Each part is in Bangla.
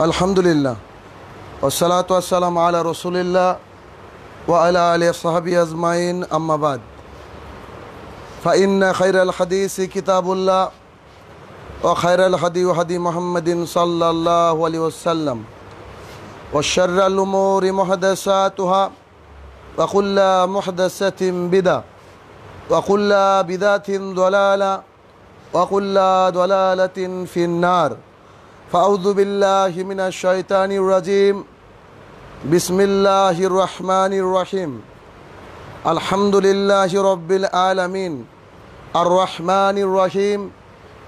الحمد لله والصلاة والسلام على رسول الله وعلى آله وصحبه أجمعين أما بعد فإن خير الحديث كتاب الله وخير الهدي هدي محمد صلى الله عليه وسلم وشر الأمور محدثاتها وكل محدثة بدعة وكل بدعة ضلالة وكل ضلالة في النار فأعوذ بالله من الشيطان الرجيم بسم الله الرحمن الرحيم الحمد لله رب العالمين الرحمن الرحيم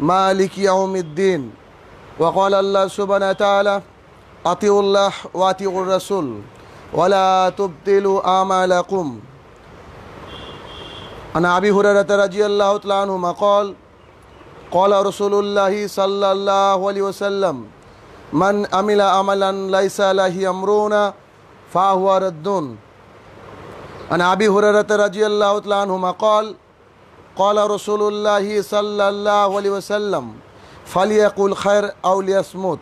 مالك يوم الدين وقال الله سبحانه وتعالى أطيعوا الله وأطيعوا الرسول ولا تبطلوا أعمالكم أنا أبي هريرة رضي الله تعالى عنه قال কলা রসুল্লাহি সাল্লাহ আলী ওসাল্লাম মান আমিলা আমালান লাইসা আলাহি আমরুনা ফাহুয়া রদ্দুন عن أبي هريرة رضي الله تعالى عنهما قال قال رسول الله صلى الله عليه ফালিয়াকুল খায়ের আউলিয়াসমুদ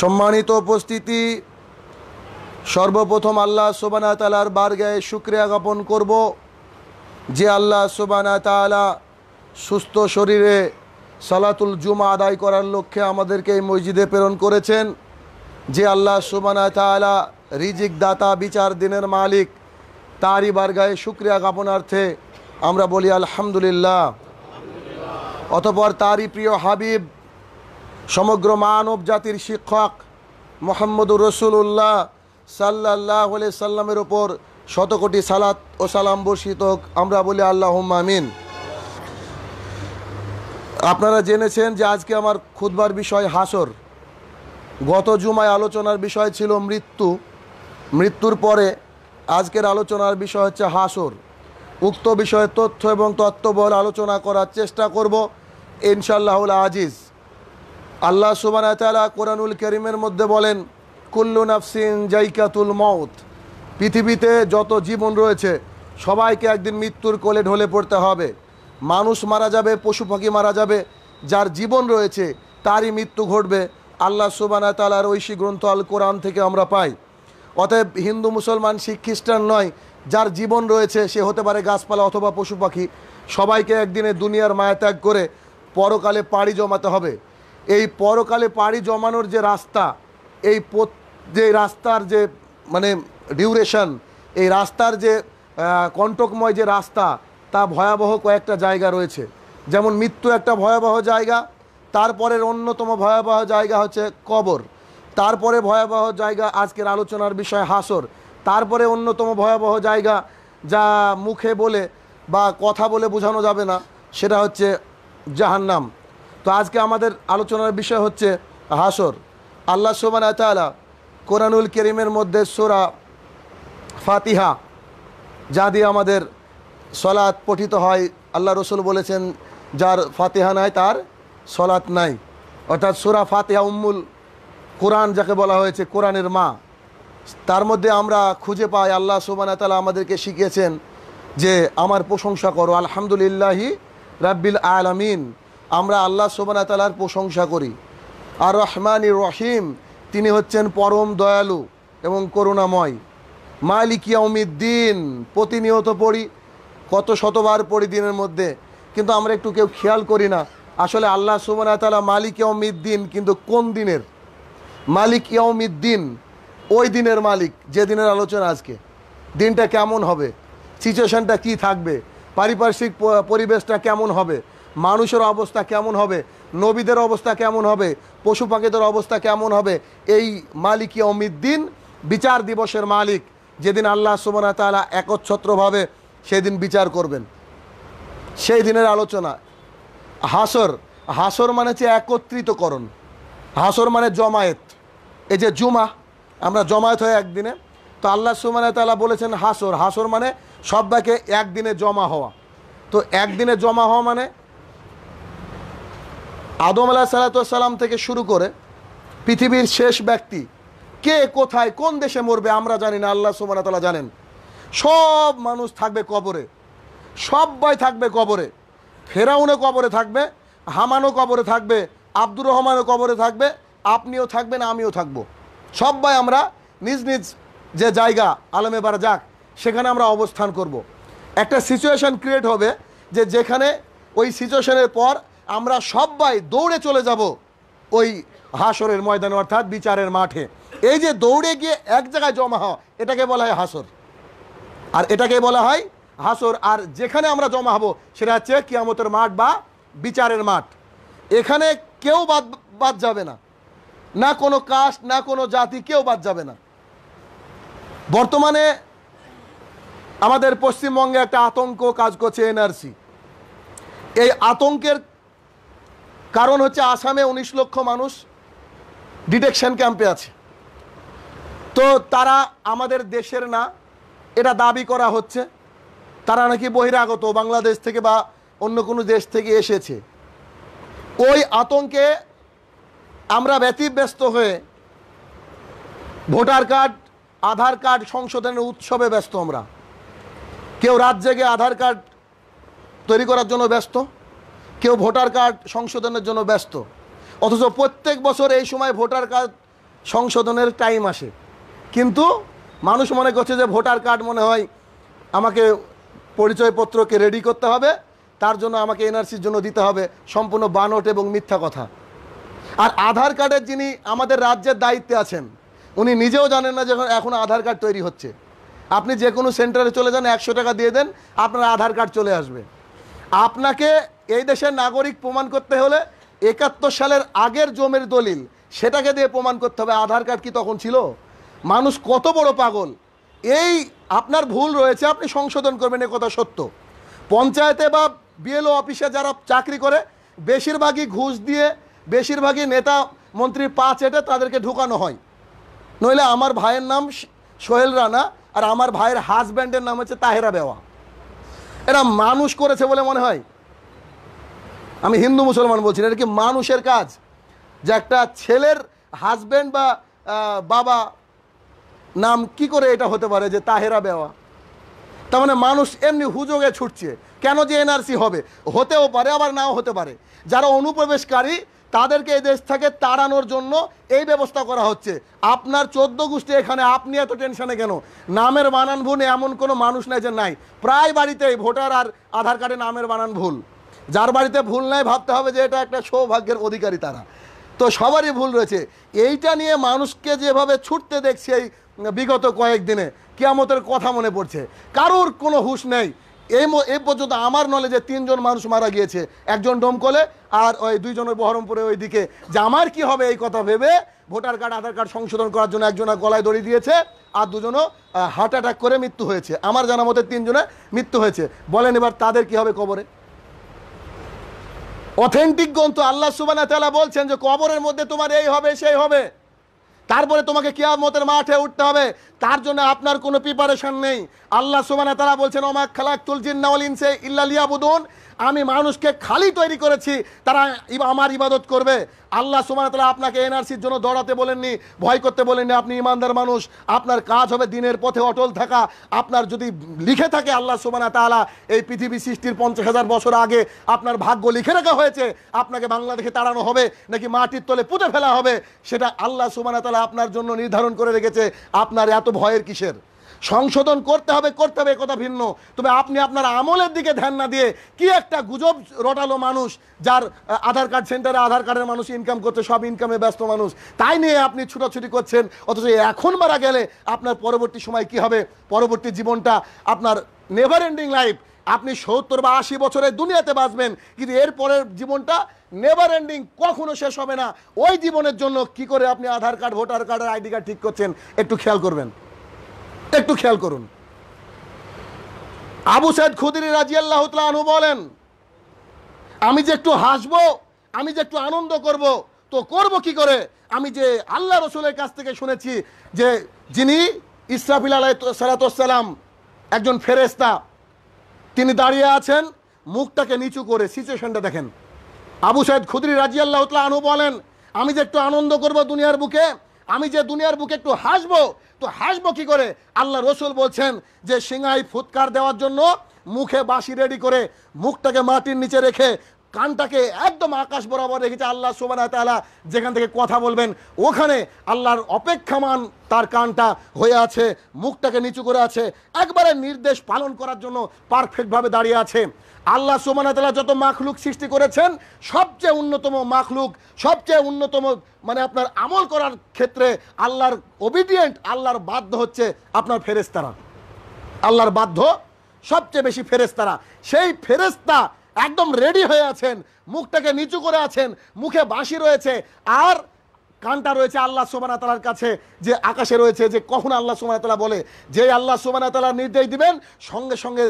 সম্মানিত উপস্থিতি সর্বপ্রথম আল্লাহ সোবানা তালার বারগায় শুক্রিয়া জ্ঞাপন করব যে আল্লাহ সোবানা তালা সুস্থ শরীরে সালাতুল জুমা আদায় করার লক্ষ্যে আমাদেরকে এই মসজিদে প্রেরণ করেছেন যে আল্লাহ সুবানা রিজিক দাতা বিচার দিনের মালিক তারই বারগায়ে শুক্রিয়া জ্ঞাপনার্থে আমরা বলি আলহামদুলিল্লাহ অতপর তারই প্রিয় হাবিব সমগ্র মানব জাতির শিক্ষক মোহাম্মদুর রসুল্লাহ সাল্লাহ সাল্লামের ওপর শতকোটি সালাত ও সালাম বর্ষিত আমরা বলি আল্লাহ আমিন আপনারা জেনেছেন যে আজকে আমার খুদবার বিষয় হাসর গত জুমায় আলোচনার বিষয় ছিল মৃত্যু মৃত্যুর পরে আজকের আলোচনার বিষয় হচ্ছে হাসর উক্ত বিষয়ে তথ্য এবং তত্ত্ববল আলোচনা করার চেষ্টা করব ইনশাল্লাহুল আজিজ আল্লাহ সুবান কোরআনুল করিমের মধ্যে বলেন কুল্লু নাফসিন জাইকাতুল মউত পৃথিবীতে যত জীবন রয়েছে সবাইকে একদিন মৃত্যুর কোলে ঢলে পড়তে হবে মানুষ মারা যাবে পশু পাখি মারা যাবে যার জীবন রয়েছে তারই মৃত্যু ঘটবে আল্লাহ সুবানা তালার ঐশী গ্রন্থ আল কোরআন থেকে আমরা পাই অতএব হিন্দু মুসলমান শিখ খ্রিস্টান নয় যার জীবন রয়েছে সে হতে পারে গাছপালা অথবা পশু পাখি সবাইকে একদিনে দুনিয়ার মায়া ত্যাগ করে পরকালে পাড়ি জমাতে হবে এই পরকালে পাড়ি জমানোর যে রাস্তা এই যে রাস্তার যে মানে ডিউরেশন এই রাস্তার যে কণ্টকময় যে রাস্তা তা ভয়াবহ কয়েকটা জায়গা রয়েছে যেমন মৃত্যু একটা ভয়াবহ জায়গা তারপরের অন্যতম ভয়াবহ জায়গা হচ্ছে কবর তারপরে ভয়াবহ জায়গা আজকের আলোচনার বিষয় হাসর তারপরে অন্যতম ভয়াবহ জায়গা যা মুখে বলে বা কথা বলে বোঝানো যাবে না সেটা হচ্ছে জাহান্নাম তো আজকে আমাদের আলোচনার বিষয় হচ্ছে হাসর আল্লাহ সোমান তালা কোরআনুল করিমের মধ্যে সোরা ফাতিহা যা দিয়ে আমাদের সলাৎ পঠিত হয় আল্লাহ রসুল বলেছেন যার ফাতেহা নাই তার সলাৎ নাই অর্থাৎ সুরা ফাতেহা উম্মুল কোরআন যাকে বলা হয়েছে কোরআনের মা তার মধ্যে আমরা খুঁজে পাই আল্লাহ সুবানা তালা আমাদেরকে শিখিয়েছেন যে আমার প্রশংসা করো আলহামদুলিল্লাহি রাব্বিল আলমিন আমরা আল্লাহ সুবানা তালার প্রশংসা করি আর রহমান রহিম তিনি হচ্ছেন পরম দয়ালু এবং করুণাময় মালিকিয়া উমিদ্দিন প্রতিনিয়ত পড়ি কত শতবার পড়ি দিনের মধ্যে কিন্তু আমরা একটু কেউ খেয়াল করি না আসলে আল্লাহ তালা মালিক দিন কিন্তু কোন দিনের মালিক দিন ওই দিনের মালিক যে দিনের আলোচনা আজকে দিনটা কেমন হবে সিচুয়েশানটা কি থাকবে পারিপার্শ্বিক পরিবেশটা কেমন হবে মানুষের অবস্থা কেমন হবে নবীদের অবস্থা কেমন হবে পশু পাখিদের অবস্থা কেমন হবে এই মালিক দিন বিচার দিবসের মালিক যেদিন আল্লাহ সুবনা তালা একচ্ছত্রভাবে সেই দিন বিচার করবেন সেই দিনের আলোচনা হাসর হাসর মানে হচ্ছে একত্রিতকরণ হাসর মানে জমায়েত এই যে জুমা আমরা জমায়েত হয় একদিনে তো আল্লাহ সুমান তালা বলেছেন হাসর হাসর মানে সব্বাকে একদিনে জমা হওয়া তো একদিনে জমা হওয়া মানে আদম আলাহ সালাতাম থেকে শুরু করে পৃথিবীর শেষ ব্যক্তি কে কোথায় কোন দেশে মরবে আমরা জানি না আল্লাহ সুমান তালা জানেন সব মানুষ থাকবে কবরে সব্বাই থাকবে কবরে ফেরাউনও কবরে থাকবে হামানও কবরে থাকবে আব্দুর রহমানও কবরে থাকবে আপনিও থাকবেন আমিও থাকবো সব্বাই আমরা নিজ নিজ যে জায়গা আলমে বার যাক সেখানে আমরা অবস্থান করব। একটা সিচুয়েশান ক্রিয়েট হবে যে যেখানে ওই সিচুয়েশনের পর আমরা সব্বাই দৌড়ে চলে যাব ওই হাসরের ময়দানে অর্থাৎ বিচারের মাঠে এই যে দৌড়ে গিয়ে এক জায়গায় জমা হওয়া এটাকে বলা হয় হাসর আর এটাকে বলা হয় হাসর আর যেখানে আমরা জমা হব সেটা হচ্ছে কিয়ামতের মাঠ বা বিচারের মাঠ এখানে কেউ বাদ বাদ যাবে না না কোনো কাস্ট না কোনো জাতি কেউ বাদ যাবে না বর্তমানে আমাদের পশ্চিমবঙ্গে একটা আতঙ্ক কাজ করছে এনআরসি এই আতঙ্কের কারণ হচ্ছে আসামে উনিশ লক্ষ মানুষ ডিটেকশন ক্যাম্পে আছে তো তারা আমাদের দেশের না এটা দাবি করা হচ্ছে তারা নাকি বহিরাগত বাংলাদেশ থেকে বা অন্য কোনো দেশ থেকে এসেছে ওই আতঙ্কে আমরা ব্যতিব্যস্ত হয়ে ভোটার কার্ড আধার কার্ড সংশোধনের উৎসবে ব্যস্ত আমরা কেউ রাত জেগে আধার কার্ড তৈরি করার জন্য ব্যস্ত কেউ ভোটার কার্ড সংশোধনের জন্য ব্যস্ত অথচ প্রত্যেক বছর এই সময় ভোটার কার্ড সংশোধনের টাইম আসে কিন্তু মানুষ মনে করছে যে ভোটার কার্ড মনে হয় আমাকে পরিচয়পত্রকে রেডি করতে হবে তার জন্য আমাকে এনআরসির জন্য দিতে হবে সম্পূর্ণ বানট এবং মিথ্যা কথা আর আধার কার্ডের যিনি আমাদের রাজ্যের দায়িত্বে আছেন উনি নিজেও জানেন না যে এখন আধার কার্ড তৈরি হচ্ছে আপনি যে কোনো সেন্টারে চলে যান একশো টাকা দিয়ে দেন আপনার আধার কার্ড চলে আসবে আপনাকে এই দেশের নাগরিক প্রমাণ করতে হলে একাত্তর সালের আগের জমির দলিল সেটাকে দিয়ে প্রমাণ করতে হবে আধার কার্ড কি তখন ছিল মানুষ কত বড় পাগল এই আপনার ভুল রয়েছে আপনি সংশোধন করবেন এ কথা সত্য পঞ্চায়েতে বা বিএলও অফিসে যারা চাকরি করে বেশিরভাগই ঘুষ দিয়ে বেশিরভাগই নেতা মন্ত্রীর পা চেটে তাদেরকে ঢুকানো হয় নইলে আমার ভাইয়ের নাম সোহেল রানা আর আমার ভাইয়ের হাজব্যান্ডের নাম হচ্ছে তাহেরা বেওয়া এরা মানুষ করেছে বলে মনে হয় আমি হিন্দু মুসলমান বলছি এটা কি মানুষের কাজ যে একটা ছেলের হাজব্যান্ড বা বাবা নাম কি করে এটা হতে পারে যে তাহেরা বেওয়া তার মানে মানুষ এমনি হুজোগে ছুটছে কেন যে এনআরসি হবে হতেও পারে আবার নাও হতে পারে যারা অনুপ্রবেশকারী তাদেরকে এই দেশ থেকে তাড়ানোর জন্য এই ব্যবস্থা করা হচ্ছে আপনার চোদ্দ গোষ্ঠী এখানে আপনি এত টেনশনে কেন নামের বানান ভুল এমন কোনো মানুষ নাই যে নাই প্রায় বাড়িতেই ভোটার আর আধার কার্ডে নামের বানান ভুল যার বাড়িতে ভুল নাই ভাবতে হবে যে এটা একটা সৌভাগ্যের অধিকারী তারা তো সবারই ভুল রয়েছে এইটা নিয়ে মানুষকে যেভাবে ছুটতে দেখছি এই বিগত কয়েকদিনে কিয়ামতের কথা মনে পড়ছে কারোর কোনো হুশ নেই এই এই পর্যন্ত আমার নলেজে তিনজন মানুষ মারা গিয়েছে একজন ডোমকলে আর ওই দুইজনের বহরমপুরে ওই দিকে যে আমার কী হবে এই কথা ভেবে ভোটার কার্ড আধার কার্ড সংশোধন করার জন্য একজনের গলায় দড়ি দিয়েছে আর দুজনও হার্ট অ্যাটাক করে মৃত্যু হয়েছে আমার জানা মতে তিনজনের মৃত্যু হয়েছে বলেন এবার তাদের কি হবে কবরে অথেন্টিক গ্রন্থ আল্লাহ সুবানা তালা বলছেন যে কবরের মধ্যে তোমার এই হবে সেই হবে তারপরে তোমাকে কিয়ামতের মাঠে উঠতে হবে তার জন্য আপনার কোনো প্রিপারেশন নেই আল্লাহ সুবানা তারা বলছেন ওমা খালাক তুল জিন্নাউল ইনসে ইল্লা লিয়াবুদুন আমি মানুষকে খালি তৈরি করেছি তারা আমার ইবাদত করবে আল্লাহ সুমান তালা আপনাকে এনআরসির জন্য দৌড়াতে বলেননি ভয় করতে বলেননি আপনি ইমানদার মানুষ আপনার কাজ হবে দিনের পথে অটল থাকা আপনার যদি লিখে থাকে আল্লাহ সুমানা তালা এই পৃথিবী সৃষ্টির পঞ্চাশ হাজার বছর আগে আপনার ভাগ্য লিখে রাখা হয়েছে আপনাকে বাংলাদেশে তাড়ানো হবে নাকি মাটির তলে পুঁতে ফেলা হবে সেটা আল্লাহ সুমানা তালা আপনার জন্য নির্ধারণ করে রেখেছে আপনার এত ভয়ের কিসের সংশোধন করতে হবে করতে হবে কথা ভিন্ন তবে আপনি আপনার আমলের দিকে ধ্যান না দিয়ে কি একটা গুজব রটালো মানুষ যার আধার কার্ড সেন্টারে আধার কার্ডের মানুষ ইনকাম করছে সব ইনকামে ব্যস্ত মানুষ তাই নিয়ে আপনি ছুটাছুটি করছেন অথচ এখন মারা গেলে আপনার পরবর্তী সময় কি হবে পরবর্তী জীবনটা আপনার নেভার এন্ডিং লাইফ আপনি সত্তর বা আশি বছরের দুনিয়াতে বাঁচবেন কিন্তু এরপরের জীবনটা নেভার এন্ডিং কখনো শেষ হবে না ওই জীবনের জন্য কি করে আপনি আধার কার্ড ভোটার কার্ডের আইডি কার্ড ঠিক করছেন একটু খেয়াল করবেন একটু খেয়াল করুন আবু সাইদ খুদির রাজিয়াল্লাহ বলেন আমি যে একটু হাসবো আমি যে একটু আনন্দ করব তো করব কি করে আমি যে আল্লাহ রসুলের কাছ থেকে শুনেছি যে যিনি ইসরাফিল আলাই সালাতাম একজন ফেরেস্তা তিনি দাঁড়িয়ে আছেন মুখটাকে নিচু করে সিচুয়েশনটা দেখেন আবু সাইদ খুদরি রাজিয়াল্লাহ আনু বলেন আমি যে একটু আনন্দ করব দুনিয়ার বুকে আমি যে দুনিয়ার বুকে একটু হাসবো তো হাসবো কি করে আল্লাহ রসুল বলছেন যে সিঙাই ফুৎকার দেওয়ার জন্য মুখে বাসি রেডি করে মুখটাকে মাটির নিচে রেখে কানটাকে একদম আকাশ বরাবর রেখেছে আল্লাহ সোবানা যেখান থেকে কথা বলবেন ওখানে আল্লাহর অপেক্ষামান তার কানটা হয়ে আছে মুখটাকে নিচু করে আছে একবারে নির্দেশ পালন করার জন্য পারফেক্টভাবে দাঁড়িয়ে আছে আল্লাহ সুমানাতলা যত মাখলুক সৃষ্টি করেছেন সবচেয়ে অন্যতম মাখলুক সবচেয়ে অন্যতম মানে আপনার আমল করার ক্ষেত্রে আল্লাহর ওবিডিয়েন্ট আল্লাহর বাধ্য হচ্ছে আপনার ফেরেস্তারা আল্লাহর বাধ্য সবচেয়ে বেশি ফেরেস্তারা সেই ফেরেস্তা একদম রেডি হয়ে আছেন মুখটাকে নিচু করে আছেন মুখে বাঁশি রয়েছে আর কানটা রয়েছে আল্লাহ সোমানা তালার কাছে যে আকাশে রয়েছে যে কখন আল্লাহ সোমানা তালা বলে যে আল্লাহ সোমানা তালা নির্দেশ দিবেন সঙ্গে সঙ্গে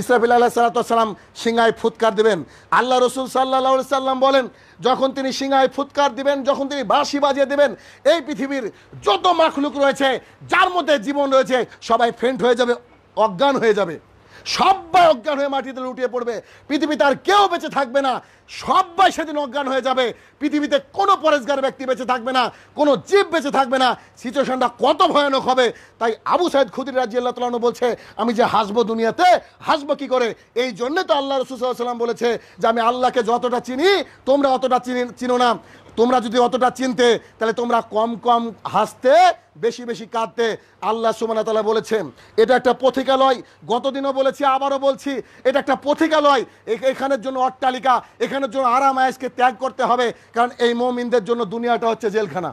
ইসরাফিল আল্লাহ সালাতাম সিংহায় ফুৎকার দিবেন আল্লাহ রসুল সাল্লাহ সাল্লাম বলেন যখন তিনি সিংহায় ফুৎকার দিবেন যখন তিনি বাঁশি বাজিয়ে দেবেন এই পৃথিবীর যত মাখলুক রয়েছে যার মধ্যে জীবন রয়েছে সবাই ফেন্ট হয়ে যাবে অজ্ঞান হয়ে যাবে সবাই অজ্ঞান হয়ে মাটিতে লুটিয়ে পড়বে পৃথিবীতে আর কেউ বেঁচে থাকবে না সবাই সেদিন অজ্ঞান হয়ে যাবে পৃথিবীতে কোনো পরেশগার ব্যক্তি বেঁচে থাকবে না কোনো জীব বেঁচে থাকবে না সিচুয়েশনটা কত ভয়ানক হবে তাই আবু সাইদ খুদির রাজি আল্লাহ বলছে আমি যে হাসবো দুনিয়াতে হাসবো কি করে এই জন্যে তো আল্লাহ রসুল সাল্লাম বলেছে যে আমি আল্লাহকে যতটা চিনি তোমরা অতটা চিনি চিনো না তোমরা যদি অতটা চিনতে তাহলে তোমরা কম কম হাসতে বেশি বেশি কাঁদতে আল্লাহ তালা বলেছেন এটা একটা পথিকালয় গতদিনও বলেছি আবারও বলছি এটা একটা পথিকালয় এখানের জন্য অট্টালিকা এখানের জন্য আরাম আয়েসকে ত্যাগ করতে হবে কারণ এই মমিনদের জন্য দুনিয়াটা হচ্ছে জেলখানা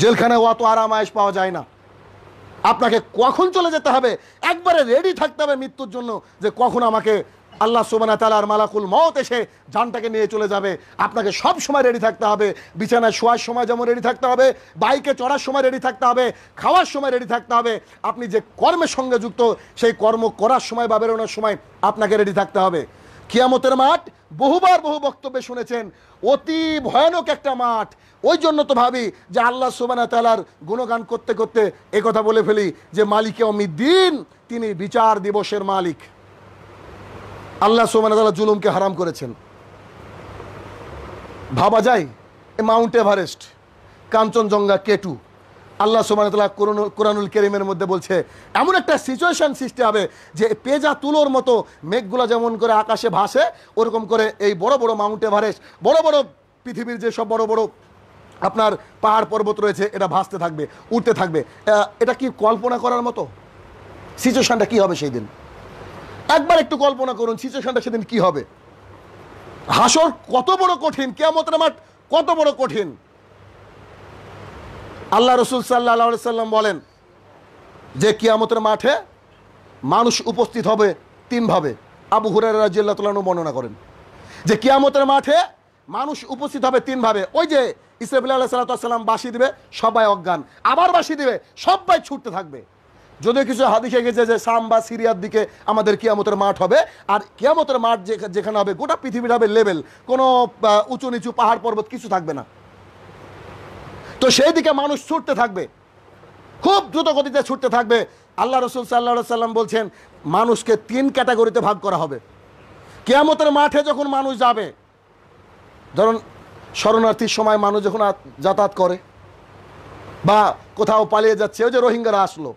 জেলখানায় অত আরাম আয়েস পাওয়া যায় না আপনাকে কখন চলে যেতে হবে একবারে রেডি থাকতে হবে মৃত্যুর জন্য যে কখন আমাকে আল্লাহ সুবানা তালার মালাকুল মত এসে যানটাকে নিয়ে চলে যাবে আপনাকে সব সময় রেডি থাকতে হবে বিছানায় শোয়ার সময় যেমন রেডি থাকতে হবে বাইকে চড়ার সময় রেডি থাকতে হবে খাওয়ার সময় রেডি থাকতে হবে আপনি যে কর্মের সঙ্গে যুক্ত সেই কর্ম করার সময় বা বেরোনোর সময় আপনাকে রেডি থাকতে হবে কিয়ামতের মাঠ বহুবার বহু বক্তব্যে শুনেছেন অতি ভয়ানক একটা মাঠ ওই জন্য তো ভাবি যে আল্লাহ সুবানা তালার গুণগান করতে করতে কথা বলে ফেলি যে মালিকে অমিদ্দিন তিনি বিচার দিবসের মালিক আল্লাহ সোমান তালা জুলুমকে হারাম করেছেন ভাবা যায় এ মাউন্ট এভারেস্ট কাঞ্চনজঙ্ঘা কেটু আল্লাহ সোমান তালা কোরআনুল কেরিমের মধ্যে বলছে এমন একটা সিচুয়েশান সৃষ্টি হবে যে পেজা তুলোর মতো মেঘগুলো যেমন করে আকাশে ভাসে ওরকম করে এই বড় বড় মাউন্ট এভারেস্ট বড় বড় পৃথিবীর যেসব বড় বড় আপনার পাহাড় পর্বত রয়েছে এটা ভাসতে থাকবে উঠতে থাকবে এটা কি কল্পনা করার মতো সিচুয়েশানটা কি হবে সেই দিন একবার একটু কল্পনা করুন সিচুয়েশনটা সেদিন কি হবে হাসর কত বড় কঠিন কেয়ামতের মাঠ কত বড় কঠিন আল্লাহ রসুল সাল্লাহ সাল্লাম বলেন যে কিয়ামতের মাঠে মানুষ উপস্থিত হবে তিনভাবে আবু হুরার রাজিয়াল্লাহ তালু বর্ণনা করেন যে কিয়ামতের মাঠে মানুষ উপস্থিত হবে তিনভাবে ওই যে ইসরাফুল্লাহ সাল্লাহ সাল্লাম বাসি দিবে সবাই অজ্ঞান আবার বাসি দিবে সবাই ছুটতে থাকবে যদিও কিছু হাদিসে গেছে যে সাম বা সিরিয়ার দিকে আমাদের কিয়ামতের মাঠ হবে আর কিয়ামতের মাঠ যেখানে হবে গোটা পৃথিবীর হবে লেভেল কোনো উঁচু নিচু পাহাড় পর্বত কিছু থাকবে না তো সেই দিকে মানুষ ছুটতে থাকবে খুব দ্রুত গতিতে ছুটতে থাকবে আল্লাহ রসুল সাল্লা সাল্লাম বলছেন মানুষকে তিন ক্যাটাগরিতে ভাগ করা হবে কেয়ামতের মাঠে যখন মানুষ যাবে ধরুন শরণার্থীর সময় মানুষ যখন যাতায়াত করে বা কোথাও পালিয়ে যাচ্ছে ওই যে রোহিঙ্গারা আসলো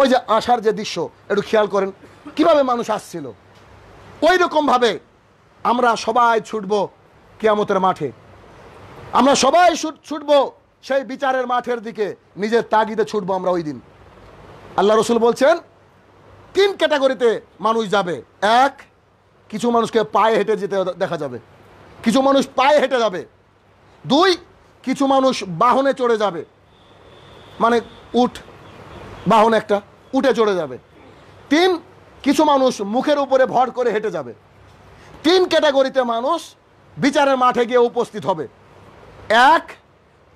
ওই যে আসার যে দৃশ্য একটু খেয়াল করেন কিভাবে মানুষ আসছিল ওই রকমভাবে আমরা সবাই ছুটব কেয়ামতের মাঠে আমরা সবাই ছুটব সেই বিচারের মাঠের দিকে নিজের তাগিদে ছুটবো আমরা ওই দিন আল্লাহ রসুল বলছেন তিন ক্যাটাগরিতে মানুষ যাবে এক কিছু মানুষকে পায়ে হেঁটে যেতে দেখা যাবে কিছু মানুষ পায়ে হেঁটে যাবে দুই কিছু মানুষ বাহনে চড়ে যাবে মানে উঠ বাহন একটা উঠে চড়ে যাবে তিন কিছু মানুষ মুখের উপরে ভর করে হেঁটে যাবে তিন ক্যাটাগরিতে মানুষ বিচারের মাঠে গিয়ে উপস্থিত হবে এক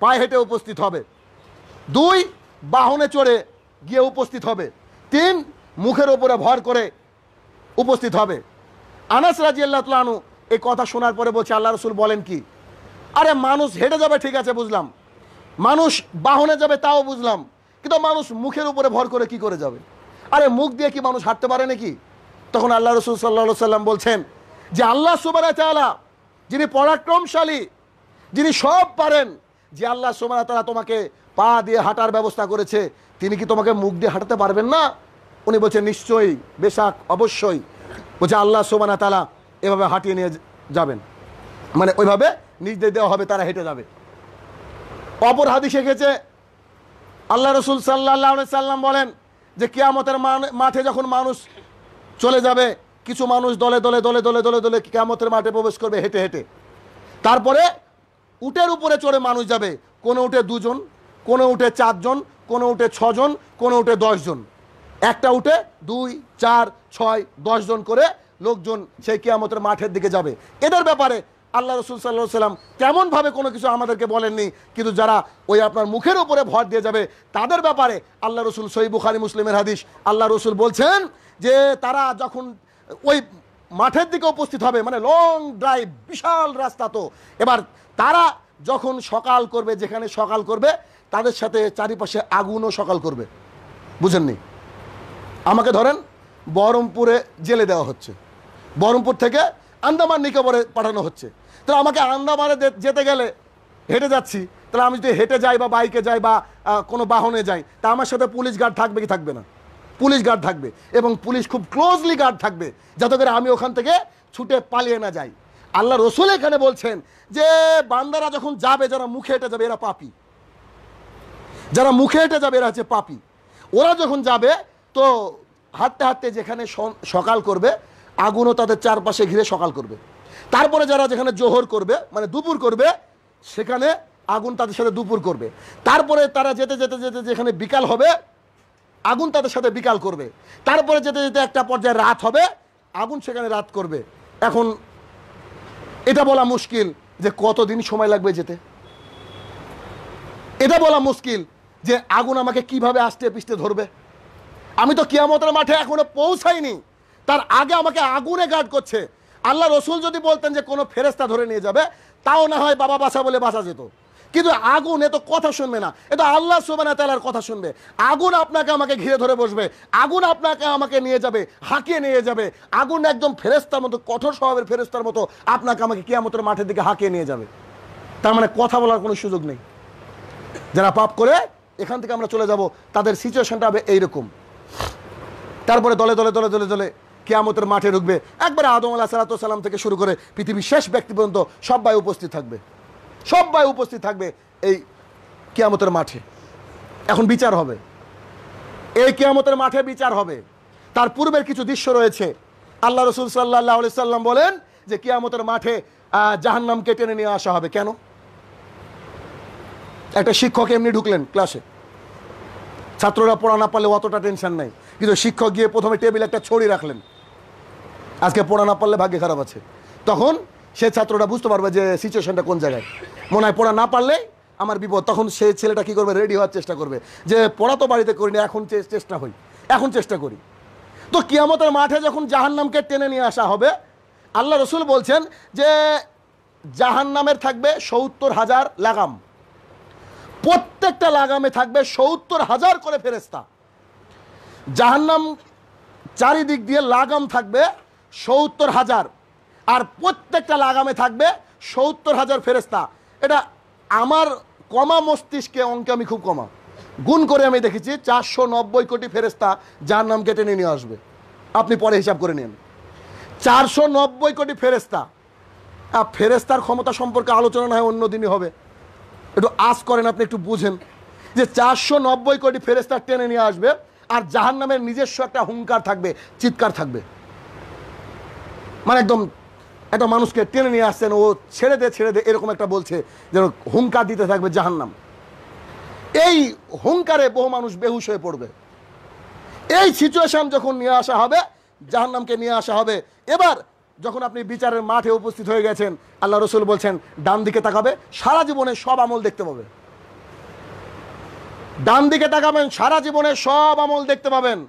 পায়ে হেঁটে উপস্থিত হবে দুই বাহনে চড়ে গিয়ে উপস্থিত হবে তিন মুখের উপরে ভর করে উপস্থিত হবে আনাস রাজি আল্লাহতলানু এই কথা শোনার পরে বলছে আল্লাহ রসুল বলেন কি আরে মানুষ হেঁটে যাবে ঠিক আছে বুঝলাম মানুষ বাহনে যাবে তাও বুঝলাম কিন্তু মানুষ মুখের উপরে ভর করে কি করে যাবে আরে মুখ দিয়ে কি মানুষ হাঁটতে পারে নাকি তখন আল্লাহ রসুল সাল্লা সাল্লাম বলছেন যে আল্লাহ সুবাহ তালা যিনি পরাক্রমশালী যিনি সব পারেন যে আল্লাহ সুবাহ তালা তোমাকে পা দিয়ে হাঁটার ব্যবস্থা করেছে তিনি কি তোমাকে মুখ দিয়ে হাঁটাতে পারবেন না উনি বলছেন নিশ্চয়ই বেশাক অবশ্যই বলছে আল্লাহ সোমানা তালা এভাবে হাঁটিয়ে নিয়ে যাবেন মানে ওইভাবে নিজদের দেওয়া হবে তারা হেঁটে যাবে অপর হাতি শেখেছে আল্লাহ রসুল সাল্লাহ সাল্লাম বলেন যে কিয়ামতের মাঠে যখন মানুষ চলে যাবে কিছু মানুষ দলে দলে দলে দলে দলে দলে কিয়ামতের মাঠে প্রবেশ করবে হেঁটে হেঁটে তারপরে উটের উপরে চড়ে মানুষ যাবে কোনো উঠে দুজন কোনো উঠে চারজন কোনো উঠে ছজন কোনো উঠে দশজন একটা উঠে দুই চার ছয় দশজন করে লোকজন সেই কিয়ামতের মাঠের দিকে যাবে এদের ব্যাপারে আল্লাহ রসুল সাল্লাহ সাল্লাম তেমনভাবে কোনো কিছু আমাদেরকে বলেননি কিন্তু যারা ওই আপনার মুখের ওপরে ভর দিয়ে যাবে তাদের ব্যাপারে আল্লাহ রসুল সই বুখারি মুসলিমের হাদিস আল্লাহ রসুল বলছেন যে তারা যখন ওই মাঠের দিকে উপস্থিত হবে মানে লং ড্রাইভ বিশাল রাস্তা তো এবার তারা যখন সকাল করবে যেখানে সকাল করবে তাদের সাথে চারিপাশে আগুনও সকাল করবে বুঝেননি আমাকে ধরেন বহরমপুরে জেলে দেওয়া হচ্ছে বহরমপুর থেকে আন্দামান নিকোবরে পাঠানো হচ্ছে তাহলে আমাকে আন্দামানে যেতে গেলে হেঁটে যাচ্ছি তাহলে আমি যদি হেঁটে যাই বা বাইকে যাই বা কোনো বাহনে যাই তা আমার সাথে পুলিশ গার্ড থাকবে কি থাকবে না পুলিশ গার্ড থাকবে এবং পুলিশ খুব ক্লোজলি গার্ড থাকবে যাতে করে আমি ওখান থেকে ছুটে পালিয়ে না যাই আল্লাহ রসুল এখানে বলছেন যে বান্দারা যখন যাবে যারা মুখে হেঁটে যাবে এরা পাপি যারা মুখে হেঁটে যাবে এরা হচ্ছে পাপি ওরা যখন যাবে তো হাঁটতে হাঁটতে যেখানে সকাল করবে আগুনও তাদের চারপাশে ঘিরে সকাল করবে তারপরে যারা যেখানে জোহর করবে মানে দুপুর করবে সেখানে আগুন তাদের সাথে দুপুর করবে তারপরে তারা যেতে যেতে যেতে যেখানে বিকাল হবে আগুন তাদের সাথে বিকাল করবে তারপরে যেতে যেতে একটা পর্যায়ে রাত হবে আগুন সেখানে রাত করবে এখন এটা বলা মুশকিল যে কতদিন সময় লাগবে যেতে এটা বলা মুশকিল যে আগুন আমাকে কিভাবে আসতে পিছতে ধরবে আমি তো কিয়ামতের মাঠে এখনো পৌঁছাইনি তার আগে আমাকে আগুনে গার্ড করছে আল্লাহ রসুল যদি বলতেন যে কোনো ফেরেস্তা ধরে নিয়ে যাবে তাও না হয় বাবা বাসা বলে বাসা যেত কিন্তু আগুন এত কথা শুনবে না এ তো আল্লাহ সুবানা তালার কথা শুনবে আগুন আপনাকে আমাকে ঘিরে ধরে বসবে আগুন আপনাকে আমাকে নিয়ে যাবে হাঁকিয়ে নিয়ে যাবে আগুন একদম ফেরেস্তার মতো কঠোর স্বভাবের ফেরেস্তার মতো আপনাকে আমাকে কেয়ামতের মাঠের দিকে হাঁকিয়ে নিয়ে যাবে তার মানে কথা বলার কোনো সুযোগ নেই যারা পাপ করে এখান থেকে আমরা চলে যাব তাদের সিচুয়েশনটা হবে এইরকম তারপরে দলে দলে দলে দলে দলে কেয়ামতের মাঠে ঢুকবে একবারে আদম আল্লাহ সাল্লাম থেকে শুরু করে পৃথিবীর শেষ ব্যক্তি পর্যন্ত সবাই উপস্থিত থাকবে সবাই উপস্থিত থাকবে এই কেয়ামতের মাঠে এখন বিচার হবে এই কেয়ামতের মাঠে বিচার হবে তার পূর্বের কিছু দৃশ্য রয়েছে আল্লাহ রসুল সাল্লাহ আলি সাল্লাম বলেন যে কেয়ামতের মাঠে জাহান্নামকে টেনে নিয়ে আসা হবে কেন একটা শিক্ষক এমনি ঢুকলেন ক্লাসে ছাত্ররা পড়া না পারলে অতটা টেনশন নাই কিন্তু শিক্ষক গিয়ে প্রথমে টেবিল একটা ছড়ি রাখলেন আজকে পড়া না পারলে ভাগ্যে খারাপ আছে তখন সে ছাত্রটা বুঝতে পারবে যে সিচুয়েশনটা কোন জায়গায় মনে হয় পড়া না পারলে আমার বিপদ তখন সে ছেলেটা কি করবে রেডি হওয়ার চেষ্টা করবে যে পড়া তো বাড়িতে করিনি এখন চেষ্টা হই এখন চেষ্টা করি তো কিয়ামতের মাঠে যখন জাহান্নামকে টেনে নিয়ে আসা হবে আল্লাহ রসুল বলছেন যে জাহান্নামের থাকবে সত্তর হাজার লাগাম প্রত্যেকটা লাগামে থাকবে সত্তর হাজার করে ফেরেস্তা জাহান্নাম চারিদিক দিয়ে লাগাম থাকবে সত্তর হাজার আর প্রত্যেকটা লাগামে থাকবে সত্তর হাজার ফেরেস্তা এটা আমার কমা মস্তিষ্কে অঙ্কে আমি খুব কমা গুণ করে আমি দেখেছি চারশো নব্বই কোটি ফেরেস্তা যার নাম কেটে নিয়ে আসবে আপনি পরে হিসাব করে নিন চারশো নব্বই কোটি ফেরেস্তা আর ফেরেস্তার ক্ষমতা সম্পর্কে আলোচনা না হয় অন্য দিনই হবে একটু আশ করেন আপনি একটু বুঝেন যে চারশো নব্বই কোটি ফেরেস্তা টেনে নিয়ে আসবে আর জাহান নামের নিজস্ব একটা হুঙ্কার থাকবে চিৎকার থাকবে মানে একদম একটা মানুষকে টেনে নিয়ে আসছেন ও ছেড়ে দে ছেড়ে দে এরকম একটা বলছে যেন হুঙ্কার দিতে থাকবে জাহান্নাম এই হুঙ্কারে বহু মানুষ বেহুশ হয়ে পড়বে এই সিচুয়েশান যখন নিয়ে আসা হবে জাহান্নামকে নিয়ে আসা হবে এবার যখন আপনি বিচারের মাঠে উপস্থিত হয়ে গেছেন আল্লাহ রসুল বলছেন ডান দিকে তাকাবে সারা জীবনে সব আমল দেখতে পাবে ডান দিকে তাকাবেন সারা জীবনে সব আমল দেখতে পাবেন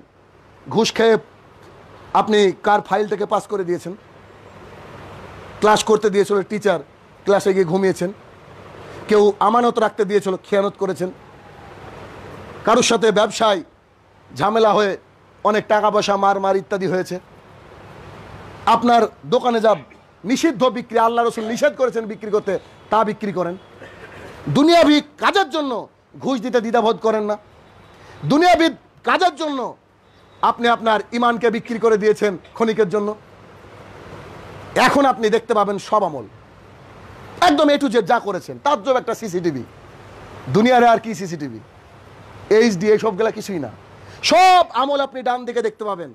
ঘুষ খেয়ে আপনি কার ফাইলটাকে পাস করে দিয়েছেন ক্লাস করতে দিয়েছিল টিচার ক্লাসে গিয়ে ঘুমিয়েছেন কেউ আমানত রাখতে দিয়েছিল খেয়ানত করেছেন কারোর সাথে ব্যবসায় ঝামেলা হয়ে অনেক টাকা পয়সা মারমার ইত্যাদি হয়েছে আপনার দোকানে যা নিষিদ্ধ বিক্রি আল্লাহ রসুল নিষেধ করেছেন বিক্রি করতে তা বিক্রি করেন দুনিয়াবিদ কাজের জন্য ঘুষ দিতে দ্বিধাবোধ করেন না দুনিয়াবিদ কাজের জন্য আপনি আপনার ইমানকে বিক্রি করে দিয়েছেন ক্ষণিকের জন্য এখন আপনি দেখতে পাবেন সব আমল একদম এটু যে যা করেছেন তার জন্য একটা সিসিটিভি দুনিয়ার আর কি সিসিটিভি এইচডি এই সবগুলা কিছুই না সব আমল আপনি ডান দিকে দেখতে পাবেন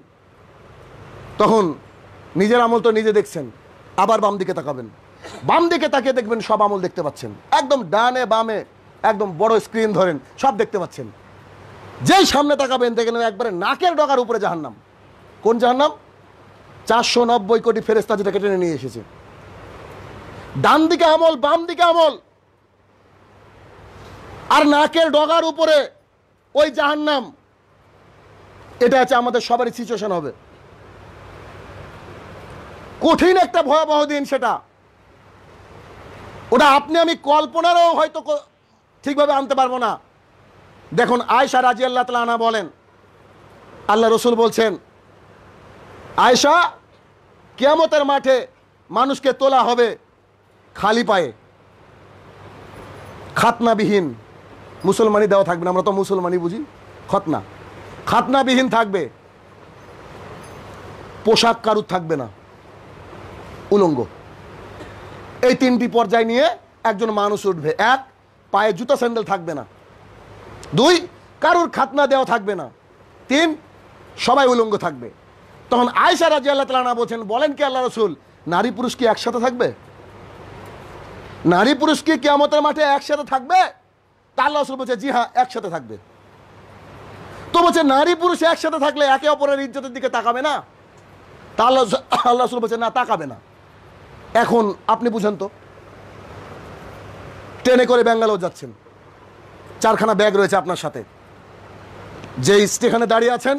তখন নিজের আমল তো নিজে দেখছেন আবার বাম দিকে তাকাবেন বাম দিকে তাকিয়ে দেখবেন সব আমল দেখতে পাচ্ছেন একদম ডানে বামে একদম বড় স্ক্রিন ধরেন সব দেখতে পাচ্ছেন যেই সামনে তাকাবেন দেখেন একবারে নাকের ডগার উপরে জাহান্নাম কোন জাহান্নাম চারশো নব্বই কোটি ফেরেস্তা যেটাকে টেনে নিয়ে এসেছে ডান দিকে আমল বাম দিকে আমল আর নাকের ডগার উপরে ওই জাহান্নাম এটা আছে আমাদের সবারই সিচুয়েশন হবে কঠিন একটা ভয়াবহ দিন সেটা ওটা আপনি আমি কল্পনারও হয়তো ঠিকভাবে আনতে পারবো না দেখুন আয়সা রাজি আল্লাহ তালা বলেন আল্লাহ রসুল বলছেন আয়সা কেয়ামতের মাঠে মানুষকে তোলা হবে খালি পায়ে খাতনাবিহীন মুসলমানি দেওয়া থাকবে না আমরা তো মুসলমানি বুঝি খতনা খাতনাবিহীন থাকবে পোশাক কারুর থাকবে না উলঙ্গ এই তিনটি পর্যায় নিয়ে একজন মানুষ উঠবে এক পায়ে জুতা স্যান্ডেল থাকবে না দুই কারোর খাতনা দেওয়া থাকবে না তিন সবাই উলঙ্গ থাকবে তখন আয়সা রাজি আল্লাহ তালা বলছেন বলেন কি আল্লাহ রসুল নারী পুরুষ কি একসাথে থাকবে নারী পুরুষ কি কেমতের মাঠে একসাথে থাকবে তা আল্লাহ রসুল বলছে জি হ্যাঁ একসাথে থাকবে তো বলছে নারী পুরুষ একসাথে থাকলে একে অপরের ইজ্জতের দিকে তাকাবে না তা আল্লাহ আল্লাহ রসুল বলছে না তাকাবে না এখন আপনি বুঝেন তো ট্রেনে করে ব্যাঙ্গালোর যাচ্ছেন চারখানা ব্যাগ রয়েছে আপনার সাথে যে স্টেশনে দাঁড়িয়ে আছেন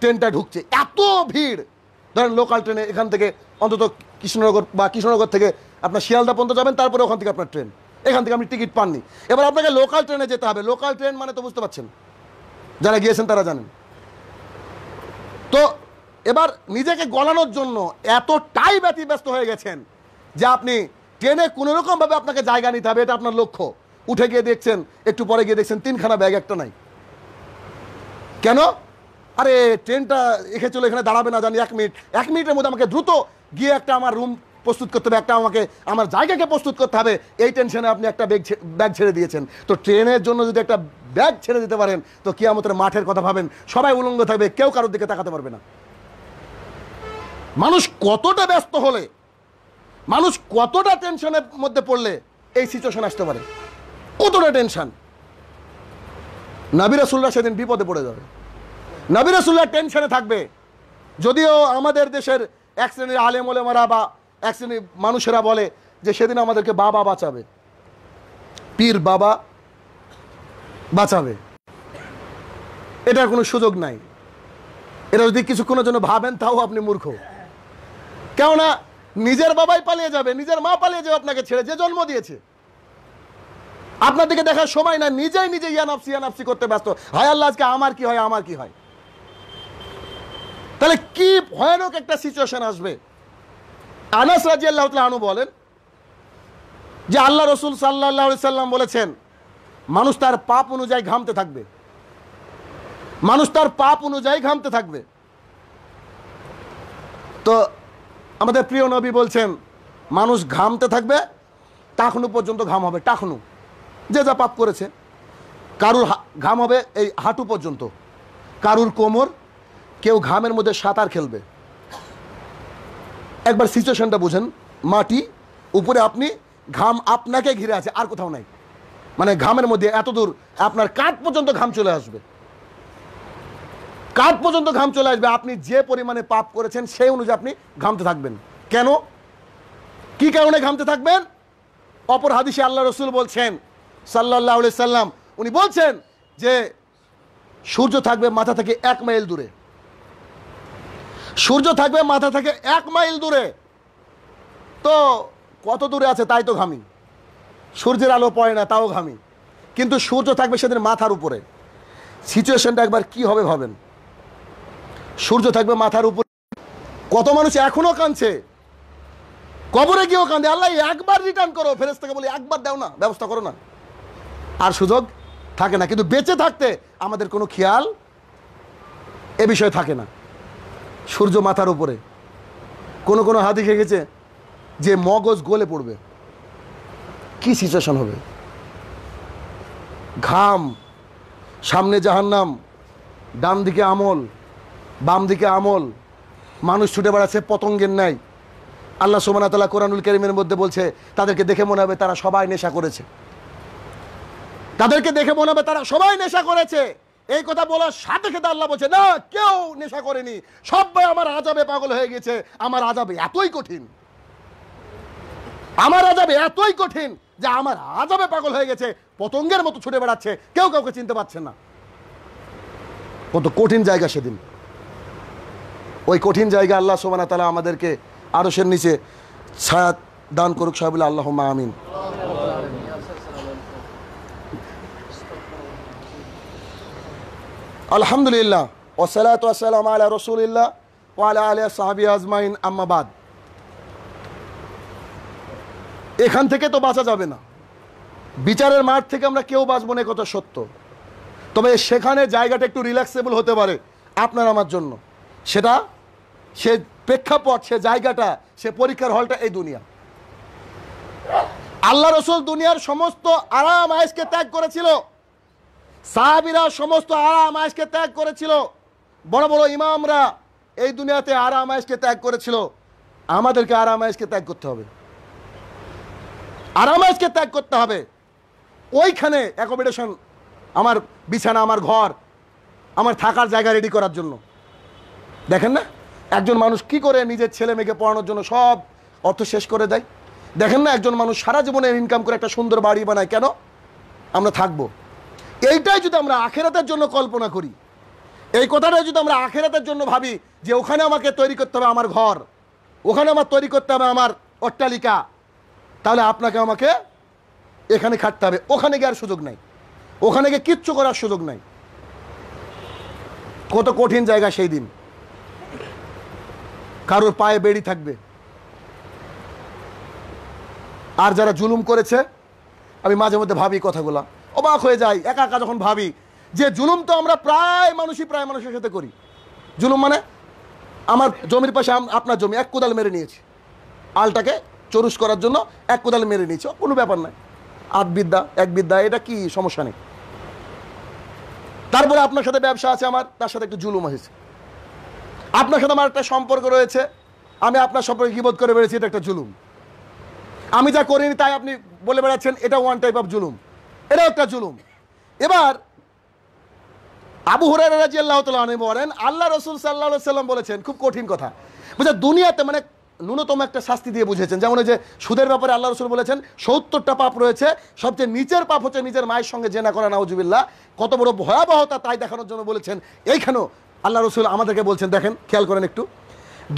ট্রেনটা ঢুকছে এত ভিড় ধরেন লোকাল ট্রেনে এখান থেকে অন্তত কৃষ্ণনগর বা কৃষ্ণনগর থেকে আপনার শিয়ালদা পর্যন্ত যাবেন তারপরে ওখান থেকে আপনার ট্রেন এখান থেকে আপনি টিকিট পাননি এবার আপনাকে লোকাল ট্রেনে যেতে হবে লোকাল ট্রেন মানে তো বুঝতে পারছেন যারা গিয়েছেন তারা জানেন তো এবার নিজেকে গলানোর জন্য এতটাই ব্যতিব্যস্ত হয়ে গেছেন যে আপনি ট্রেনে কোনোরকমভাবে আপনাকে জায়গা নিতে হবে এটা আপনার লক্ষ্য উঠে গিয়ে দেখছেন একটু পরে গিয়ে দেখছেন তিনখানা ব্যাগ একটা নাই কেন আরে ট্রেনটা এখে চলে এখানে দাঁড়াবে না জানি এক মিনিট এক মিনিটের মধ্যে আমাকে দ্রুত গিয়ে একটা আমার রুম প্রস্তুত করতে হবে একটা আমাকে আমার জায়গাকে প্রস্তুত করতে হবে এই টেনশনে আপনি একটা ব্যাগ ব্যাগ ছেড়ে দিয়েছেন তো ট্রেনের জন্য যদি একটা ব্যাগ ছেড়ে দিতে পারেন তো আমাদের মাঠের কথা ভাবেন সবাই উলঙ্গ থাকবে কেউ কারোর দিকে তাকাতে পারবে না মানুষ কতটা ব্যস্ত হলে মানুষ কতটা টেনশনের মধ্যে পড়লে এই সিচুয়েশন আসতে পারে কতটা টেনশান নাবিরাসুল্লাহ সেদিন বিপদে পড়ে যাবে নাবিরাসুল্লাহ টেনশানে থাকবে যদিও আমাদের দেশের এক শ্রেণীর আলেমোলেমারা বা এক শ্রেণীর মানুষেরা বলে যে সেদিন আমাদেরকে বাবা বাঁচাবে পীর বাবা বাঁচাবে এটার কোনো সুযোগ নাই এটা যদি কিছুক্ষণের জন্য ভাবেন তাও আপনি মূর্খ কেননা নিজের বাবাই পালিয়ে যাবে নিজের মা পালিয়ে যাবে আপনাকে ছেড়ে যে জন্ম দিয়েছে আপনাদেরকে দেখার সময় না নিজেই নিজে ইয়ানাফসি ইয়ানাফসি করতে ব্যস্ত হায় আল্লাহ আজকে আমার কি হয় আমার কি হয় তাহলে কি ভয়ানক একটা সিচুয়েশন আসবে আনাস রাজি আল্লাহ আনু বলেন যে আল্লাহ রসুল সাল্লাহ সাল্লাম বলেছেন মানুষ তার পাপ অনুযায়ী ঘামতে থাকবে মানুষ তার পাপ অনুযায়ী ঘামতে থাকবে তো আমাদের প্রিয় নবী বলছেন মানুষ ঘামতে থাকবে টাকনু পর্যন্ত ঘাম হবে টাকনু যে যা পাপ করেছে কারুর ঘাম হবে এই হাঁটু পর্যন্ত কারুর কোমর কেউ ঘামের মধ্যে সাঁতার খেলবে একবার সিচুয়েশনটা বুঝেন মাটি উপরে আপনি ঘাম আপনাকে ঘিরে আছে আর কোথাও নাই মানে ঘামের মধ্যে এত দূর আপনার কাঁধ পর্যন্ত ঘাম চলে আসবে কাঁধ পর্যন্ত ঘাম চলে আসবে আপনি যে পরিমাণে পাপ করেছেন সেই অনুযায়ী আপনি ঘামতে থাকবেন কেন কি কারণে ঘামতে থাকবেন অপর হাদিসে আল্লাহ রসুল বলছেন সাল্লাহ সাল্লাম উনি বলছেন যে সূর্য থাকবে মাথা থেকে এক মাইল দূরে সূর্য থাকবে মাথা থেকে এক মাইল দূরে তো কত দূরে আছে তাই তো ঘামি সূর্যের আলো পড়ে না তাও ঘামি কিন্তু সূর্য থাকবে সেদিন মাথার উপরে সিচুয়েশনটা একবার কি হবে ভাবেন সূর্য থাকবে মাথার উপরে কত মানুষ এখনও কাঁদছে কবরে গিয়েও কাঁদে আল্লাহ একবার রিটার্ন করো ফেরেস থেকে বলি একবার দাও না ব্যবস্থা করো না আর সুযোগ থাকে না কিন্তু বেঁচে থাকতে আমাদের কোনো খেয়াল এ বিষয়ে থাকে না সূর্য মাথার উপরে কোনো কোনো হাতি খেয়েছে যে মগজ গলে পড়বে কি সিচুয়েশন হবে ঘাম সামনে জাহান্নাম ডান দিকে আমল বাম দিকে আমল মানুষ ছুটে বেড়াচ্ছে পতঙ্গের নাই আল্লাহ সোমানাতলা কোরআনুল করিমের মধ্যে বলছে তাদেরকে দেখে মনে হবে তারা সবাই নেশা করেছে তাদেরকে দেখে মনে হবে তারা সবাই নেশা করেছে এই কথা বলার সাথে খেতে আল্লাহ বলছে না কেউ নেশা করেনি সবাই আমার আজাবে পাগল হয়ে গেছে আমার আজাবে এতই কঠিন আমার আজাবে এতই কঠিন যে আমার আজাবে পাগল হয়ে গেছে পতঙ্গের মতো ছুটে বেড়াচ্ছে কেউ কাউকে চিনতে পারছে না কত কঠিন জায়গা সেদিন ওই কঠিন জায়গা আল্লাহ সোমানা তালা আমাদেরকে সের নিচে ছায়া দান করুক সাহেব আল্লাহ আমিন আলহামদুলিল্লাহ ওসালাত ওয়াসালাম আল্লাহ রসুলিল্লাহ ওয়ালা আলিয়া সাহাবি আজমাইন আম্মাবাদ এখান থেকে তো বাঁচা যাবে না বিচারের মাঠ থেকে আমরা কেউ বাঁচবো না কথা সত্য তবে সেখানে জায়গাটা একটু রিল্যাক্সেবল হতে পারে আপনার আমার জন্য সেটা সে প্রেক্ষাপট সে জায়গাটা সে পরীক্ষার হলটা এই দুনিয়া আল্লাহ রসুল দুনিয়ার সমস্ত আরাম আয়েসকে ত্যাগ করেছিল সাহাবিরা সমস্ত আরাম আয়েসকে ত্যাগ করেছিল বড় বড় ইমামরা এই দুনিয়াতে আরাম আয়েসকে ত্যাগ করেছিল আমাদেরকে আরাম আয়েসকে ত্যাগ করতে হবে আরাম আয়েসকে ত্যাগ করতে হবে ওইখানে অ্যাকোমোডেশন আমার বিছানা আমার ঘর আমার থাকার জায়গা রেডি করার জন্য দেখেন না একজন মানুষ কি করে নিজের ছেলে মেয়েকে পড়ানোর জন্য সব অর্থ শেষ করে দেয় দেখেন না একজন মানুষ সারা জীবনে ইনকাম করে একটা সুন্দর বাড়ি বানায় কেন আমরা থাকবো এইটাই যদি আমরা আখেরাতের জন্য কল্পনা করি এই কথাটা যদি আমরা আখেরাতের জন্য ভাবি যে ওখানে আমাকে তৈরি করতে হবে আমার ঘর ওখানে আমার তৈরি করতে হবে আমার অট্টালিকা তাহলে আপনাকে আমাকে এখানে খাটতে হবে ওখানে গিয়ে আর সুযোগ নাই ওখানে গিয়ে কিচ্ছু করার সুযোগ নাই কত কঠিন জায়গা সেই দিন কারোর পায়ে বেড়ি থাকবে আর যারা জুলুম করেছে আমি মাঝে মধ্যে ভাবি কথাগুলা অবাক হয়ে যাই একা একা যখন ভাবি যে জুলুম তো আমরা প্রায় মানুষই প্রায় মানুষের সাথে করি জুলুম মানে আমার জমির পাশে আপনার জমি এক কোদাল মেরে নিয়েছি আলটাকে চরুস করার জন্য এক কোদাল মেরে নিয়েছি কোনো ব্যাপার নাই আট বিদ্যা এক বিদ্যা এটা কি সমস্যা নেই তারপরে আপনার সাথে ব্যবসা আছে আমার তার সাথে একটু জুলুম হয়েছে আপনার সাথে আমার একটা সম্পর্ক রয়েছে আমি আপনার সম্পর্কে বোধ করে বেড়েছি এটা একটা জুলুম আমি যা করিনি তাই আপনি বলে বেড়াচ্ছেন এটা ওয়ান টাইপ অফ জুলুম এটাও একটা জুলুম এবার আবু হুরাই রাজি আল্লাহ তালী বলেন আল্লাহ রসুল সাল্লা সাল্লাম বলেছেন খুব কঠিন কথা বুঝলে দুনিয়াতে মানে ন্যূনতম একটা শাস্তি দিয়ে বুঝেছেন যেমন যে সুদের ব্যাপারে আল্লাহ রসুল বলেছেন সত্তরটা পাপ রয়েছে সবচেয়ে নিচের পাপ হচ্ছে নিজের মায়ের সঙ্গে জেনা করা নাউজুবিল্লা কত বড় ভয়াবহতা তাই দেখানোর জন্য বলেছেন এইখানেও আল্লাহ রসুল আমাদেরকে বলছেন দেখেন খেয়াল করেন একটু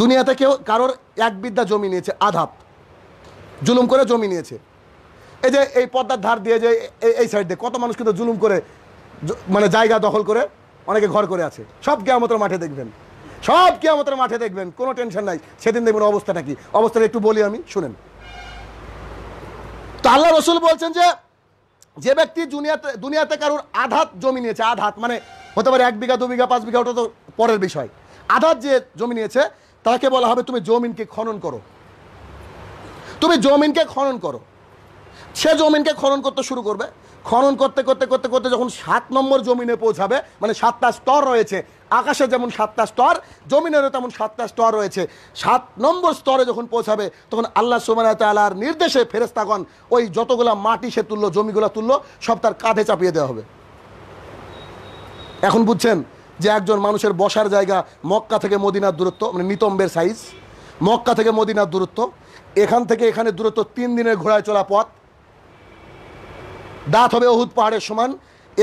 দুনিয়াতে কেউ কারোর এক বিদ্যা জমি নিয়েছে আধাপ জুলুম করে জমি নিয়েছে এই যে এই পদ্মার ধার দিয়ে যে এই সাইড দিয়ে কত মানুষ কিন্তু জুলুম করে মানে জায়গা দখল করে অনেকে ঘর করে আছে সব কেয়ামতের মাঠে দেখবেন সব কেয়ামতের মাঠে দেখবেন কোনো টেনশন নাই সেদিন দেখবেন অবস্থাটা কি অবস্থাটা একটু বলি আমি শুনেন তো আল্লাহ রসুল বলছেন যে যে ব্যক্তি দুনিয়াতে দুনিয়াতে কারোর আধাত জমি নিয়েছে আধাত মানে হতে পারে এক বিঘা দু বিঘা পাঁচ বিঘা ওটা তো পরের বিষয় আধাত যে জমি নিয়েছে তাকে বলা হবে তুমি জমিনকে খনন করো তুমি জমিনকে খনন করো সে জমিনকে খনন করতে শুরু করবে খনন করতে করতে করতে করতে যখন সাত নম্বর জমিনে পৌঁছাবে মানে সাতটা স্তর রয়েছে আকাশে যেমন সাতটা স্তর জমিনেরও তেমন সাতটা স্তর রয়েছে সাত নম্বর স্তরে যখন পৌঁছাবে তখন আল্লাহ সুমানার নির্দেশে ফেরেস্তাগণ ওই যতগুলো মাটি সে তুললো জমিগুলো তুললো সব তার কাঁধে চাপিয়ে দেওয়া হবে এখন বুঝছেন যে একজন মানুষের বসার জায়গা মক্কা থেকে মদিনার দূরত্ব মানে নিতম্বের সাইজ মক্কা থেকে মদিনার দূরত্ব এখান থেকে এখানে দূরত্ব তিন দিনের ঘোড়ায় চলা পথ দাঁত হবে অহুদ পাহাড়ের সমান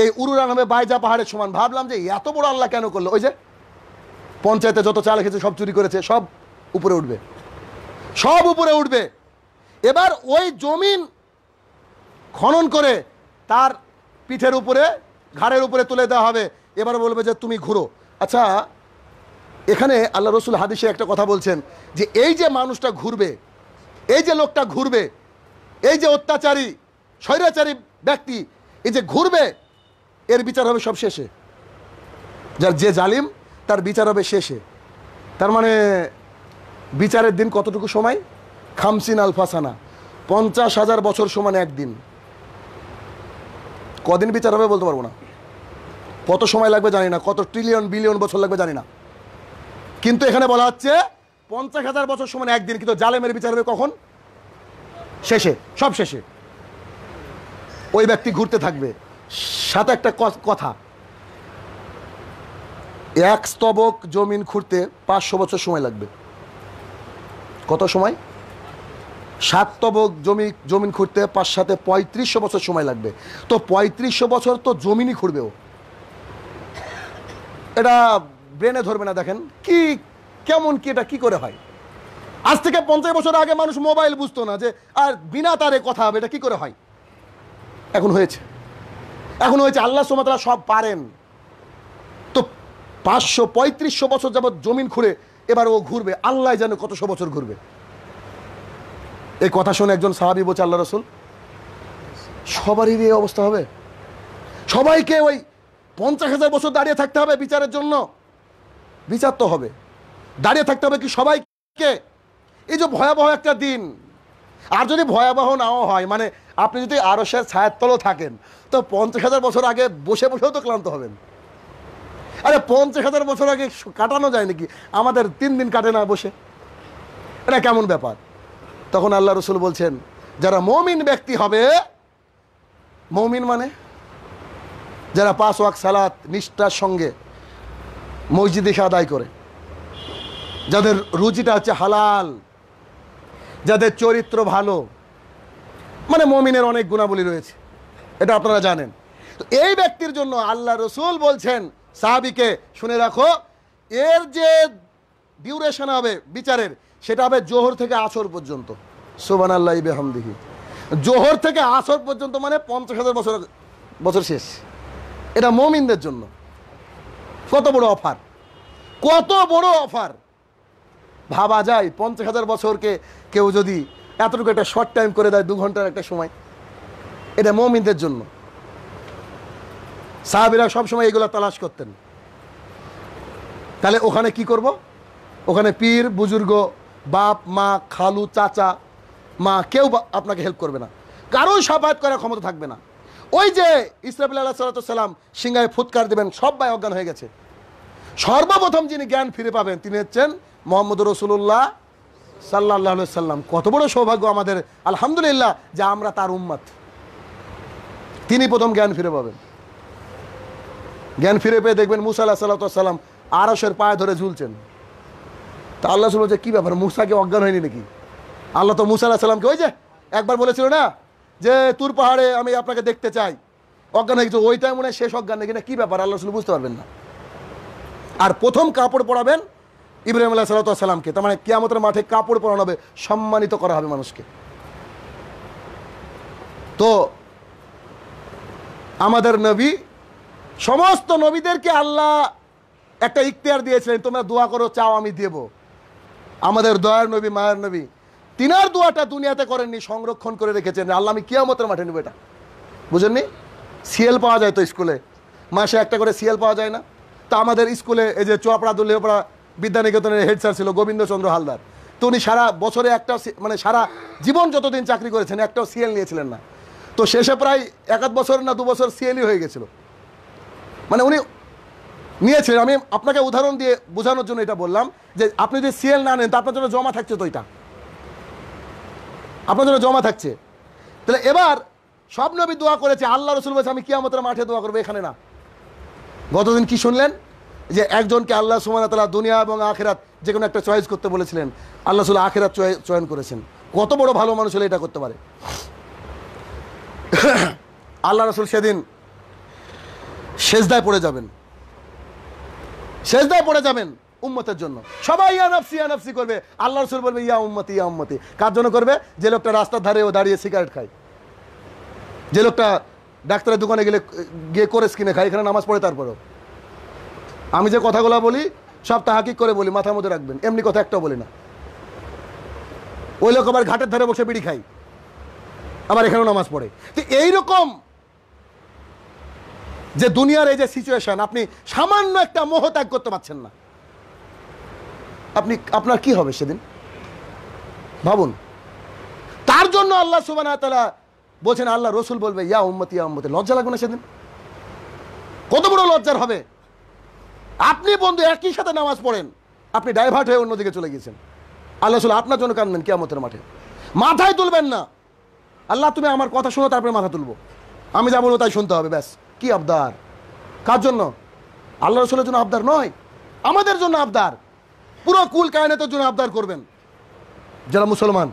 এই উরুরান হবে বাইজা পাহাড়ের সমান ভাবলাম যে এত বড় আল্লাহ কেন করলো ওই যে পঞ্চায়েতে যত চাল খেয়েছে সব চুরি করেছে সব উপরে উঠবে সব উপরে উঠবে এবার ওই জমিন খনন করে তার পিঠের উপরে ঘাড়ের উপরে তুলে দেওয়া হবে এবার বলবে যে তুমি ঘুরো আচ্ছা এখানে আল্লাহ রসুল হাদিসে একটা কথা বলছেন যে এই যে মানুষটা ঘুরবে এই যে লোকটা ঘুরবে এই যে অত্যাচারী স্বৈরাচারী ব্যক্তি এই যে ঘুরবে এর বিচার হবে সব শেষে যার যে জালিম তার বিচার হবে শেষে তার মানে বিচারের দিন কতটুকু সময় খামসিন আলফাসানা পঞ্চাশ হাজার বছর সমান একদিন কদিন বিচার হবে বলতে পারবো না কত সময় লাগবে জানি না কত ট্রিলিয়ন বিলিয়ন বছর লাগবে জানি না কিন্তু এখানে বলা হচ্ছে পঞ্চাশ হাজার বছর সমান একদিন কিন্তু জালেমের বিচার হবে কখন শেষে সব শেষে ওই ব্যক্তি ঘুরতে থাকবে সাথে একটা কথা এক স্তবক জমিন খুঁড়তে পাঁচশো বছর সময় লাগবে কত সময় সাত তবক জমি জমিন খুঁড়তে পাঁচ সাথে পঁয়ত্রিশশো বছর সময় লাগবে তো পঁয়ত্রিশশো বছর তো জমিনই খুঁড়বেও এটা ব্রেনে ধরবে না দেখেন কি কেমন কি এটা কি করে হয় আজ থেকে পঞ্চাশ বছর আগে মানুষ মোবাইল বুঝতো না যে আর বিনা তারে কথা হবে এটা কি করে হয় এখন হয়েছে এখন হয়েছে আল্লাহ সোমাতলা সব পারেন তো পাঁচশো পঁয়ত্রিশশো বছর যাবৎ জমিন খুঁড়ে এবার ও ঘুরবে আল্লাহ জানে কতশো বছর ঘুরবে এই কথা শুনে একজন সাহাবি বলছে আল্লাহ রসুল সবারই এই অবস্থা হবে সবাইকে ওই পঞ্চাশ হাজার বছর দাঁড়িয়ে থাকতে হবে বিচারের জন্য বিচার তো হবে দাঁড়িয়ে থাকতে হবে কি সবাইকে এই যে ভয়াবহ একটা দিন আর যদি ভয়াবহ নাও হয় মানে আপনি যদি আরসের সে তলও থাকেন তো পঞ্চাশ হাজার বছর আগে বসে বসেও তো ক্লান্ত হবেন আরে পঞ্চাশ হাজার বছর আগে কাটানো যায় নাকি আমাদের তিন দিন কাটে না বসে এটা কেমন ব্যাপার তখন আল্লাহ রসুল বলছেন যারা মমিন ব্যক্তি হবে মমিন মানে যারা পাঁচ ওয়াক সালাত নিষ্ঠার সঙ্গে মসজিদে এসে আদায় করে যাদের রুচিটা হচ্ছে হালাল যাদের চরিত্র ভালো মানে মমিনের অনেক গুণাবলী রয়েছে এটা আপনারা জানেন তো এই ব্যক্তির জন্য আল্লাহ রসুল বলছেন সাহাবিকে শুনে রাখো এর যে ডিউরেশন হবে বিচারের সেটা হবে জোহর থেকে আসর পর্যন্ত সোবান আল্লাহ বেহমদিহি জোহর থেকে আসর পর্যন্ত মানে পঞ্চাশ হাজার বছর বছর শেষ এটা মমিনদের জন্য কত বড় অফার কত বড় অফার ভাবা যায় পঞ্চাশ হাজার বছরকে কেউ যদি এতটুকু একটা শর্ট টাইম করে দেয় দু ঘন্টার একটা সময় এটা মমিনদের জন্য সাহাবিরা সবসময় এগুলো তালাশ করতেন তাহলে ওখানে কি করব। ওখানে পীর বুজুর্গ বাপ মা খালু চাচা মা কেউ আপনাকে হেল্প করবে না কারোই সাফায়াত করার ক্ষমতা থাকবে না ওই যে ইসরাফিল আল্লাহ সাল্লাম সিংহায় ফুৎকার দেবেন সবাই অজ্ঞান হয়ে গেছে সর্বপ্রথম যিনি জ্ঞান ফিরে পাবেন তিনি হচ্ছেন মোহাম্মদ রসুল্লাহ সাল্লাহ সাল্লাম কত বড় সৌভাগ্য আমাদের আলহামদুলিল্লাহ যে আমরা তার উম্মাত তিনি প্রথম জ্ঞান ফিরে পাবেন জ্ঞান ফিরে পেয়ে দেখবেন মুসা আল্লাহ সাল্লা সাল্লাম আরসের পায়ে ধরে ঝুলছেন তা আল্লাহ সাল বলছে কী ব্যাপার মুসাকে অজ্ঞান হয়নি নাকি আল্লাহ তো মুসা আল্লাহ সাল্লামকে ওই যে একবার বলেছিল না যে তুর পাহাড়ে আমি আপনাকে দেখতে চাই অজ্ঞান হয়ে গেছে ওইটাই মনে হয় শেষ অজ্ঞান নাকি না কী ব্যাপার আল্লাহ রসুল বুঝতে পারবেন না আর প্রথম কাপড় পড়াবেন ইব্রাহিম আল্লাহ সাল্লামকে তার মানে কিয়ামতের মাঠে কাপড় পরানো হবে সম্মানিত করা হবে মানুষকে তো আমাদের নবী সমস্ত নবীদেরকে আল্লাহ একটা ইখতিয়ার দিয়েছিলেন তোমরা দোয়া করো চাও আমি দেব আমাদের দয়ার নবী মায়ের নবী তিনার দোয়াটা দুনিয়াতে করেননি সংরক্ষণ করে রেখেছেন আল্লাহ আমি কিয়ামতের মাঠে নেব এটা বুঝেননি সিএল পাওয়া যায় তো স্কুলে মাসে একটা করে সিএল পাওয়া যায় না তা আমাদের স্কুলে এই যে চোয়াপড়া দুলিয়াপড়া বিদ্যানিকেতনের হেড স্যার ছিল গোবিন্দচন্দ্র হালদার তো উনি সারা বছরে একটা মানে সারা জীবন যতদিন চাকরি করেছেন একটাও সিএল নিয়েছিলেন না তো শেষে প্রায় এক আধ বছর না দু বছর সিএলই হয়ে গেছিল মানে উনি নিয়েছিলেন আমি আপনাকে উদাহরণ দিয়ে বোঝানোর জন্য এটা বললাম যে আপনি যদি সিএল না নেন তা আপনার জন্য জমা থাকছে তো এটা আপনার জন্য জমা থাকছে তাহলে এবার স্বপ্নবী দোয়া করেছে আল্লাহ রসুল বলছে আমি কিয়ামতের মাঠে দোয়া করবো এখানে না গতদিন কি শুনলেন যে একজনকে আল্লাহ সুমান তালা দুনিয়া এবং আখেরাত যে কোনো একটা চয়েস করতে বলেছিলেন আল্লাহ সুল্লাহ আখেরাত চয়ন করেছেন কত বড় ভালো মানুষ হলে এটা করতে পারে আল্লাহ রসুল সেদিন শেষদায় পড়ে যাবেন শেষদায় পড়ে যাবেন উম্মতের জন্য সবাই ইয়া ইয়ানাফসি করবে আল্লাহ রসুল বলবে ইয়া উম্মতি ইয়া উম্মতি কার জন্য করবে যে লোকটা রাস্তার ধারে ও দাঁড়িয়ে সিগারেট খায় যে লোকটা ডাক্তারের দোকানে গেলে গিয়ে করে স্কিনে খায় এখানে নামাজ পড়ে তারপরেও আমি যে কথাগুলো বলি সব তাহাকিক করে বলি মাথার মধ্যে রাখবেন এমনি কথা একটাও বলি না ওই লোক আবার ঘাটের ধারে বসে বিড়ি খাই আবার এখানেও নামাজ পড়ে তো এইরকম যে দুনিয়ার এই যে সিচুয়েশন আপনি সামান্য একটা মোহ ত্যাগ করতে পারছেন না আপনি আপনার কি হবে সেদিন ভাবুন তার জন্য আল্লাহ সুবান তালা বলছেন আল্লাহ রসুল বলবে ইয়া উম্মতি ইয়া উম্মতি লজ্জা লাগবে না সেদিন কত বড় লজ্জার হবে আপনি বন্ধু একই সাথে নামাজ পড়েন আপনি ডাইভার্ট হয়ে অন্যদিকে চলে গেছেন আল্লাহ সাল আপনার জন্য কাঁদবেন কেয়ামতের মাঠে মাথায় তুলবেন না আল্লাহ তুমি আমার কথা শুনো তারপরে মাথা তুলবো আমি যা বলবো তাই শুনতে হবে ব্যাস কি আবদার কার জন্য আল্লাহ রসুলের জন্য আবদার নয় আমাদের জন্য আবদার পুরো কুল কায়নাতের জন্য আবদার করবেন যারা মুসলমান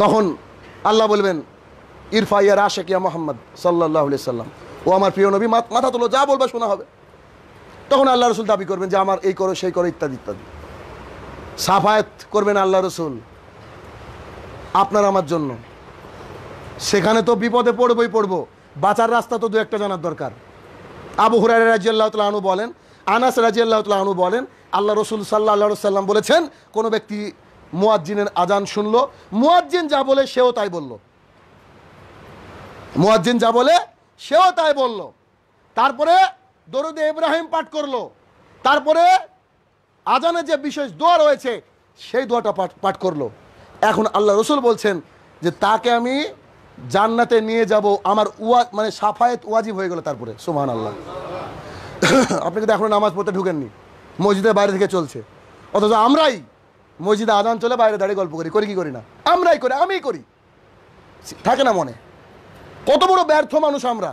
তখন আল্লাহ বলবেন ইরফা ইয়ার আশেক মোহাম্মদ সাল্লাহ সাল্লাম ও আমার প্রিয় নবী মাথা তোলো যা বলবে শোনা হবে তখন আল্লাহ রসুল দাবি করবেন যে আমার এই করো সেই করো ইত্যাদি ইত্যাদি সাফায়াত করবেন আল্লাহ রসুল আপনার আমার জন্য সেখানে তো বিপদে পড়বই পড়বো বাঁচার রাস্তা তো দু একটা জানার দরকার আবু হুরার রাজি আল্লাহ তালু বলেন আনাস রাজি আল্লাহ তালু বলেন আল্লাহ রসুল সাল্লাহ সাল্লাম বলেছেন কোনো ব্যক্তি মুয়াজ্জিনের আজান শুনলো মুয়াজ্জিন যা বলে সেও তাই বলল মুয়াজ্জিন যা বলে সেও তাই বলল তারপরে দরুদে ইব্রাহিম পাঠ করলো তারপরে আজানের যে বিশেষ দোয়া রয়েছে সেই দোয়াটা পাঠ পাঠ করলো এখন আল্লাহ রসুল বলছেন যে তাকে আমি জান্নাতে নিয়ে যাব আমার ওয়া মানে সাফায়েত ওয়াজিব হয়ে গেল তারপরে সোমান আল্লাহ আপনি কিন্তু এখনও নামাজ পড়তে ঢুকেননি মসজিদের বাইরে থেকে চলছে অথচ আমরাই মসজিদে আজান চলে বাইরে দাঁড়িয়ে গল্প করি করি কি করি না আমরাই করি আমি করি থাকে না মনে কত বড় ব্যর্থ মানুষ আমরা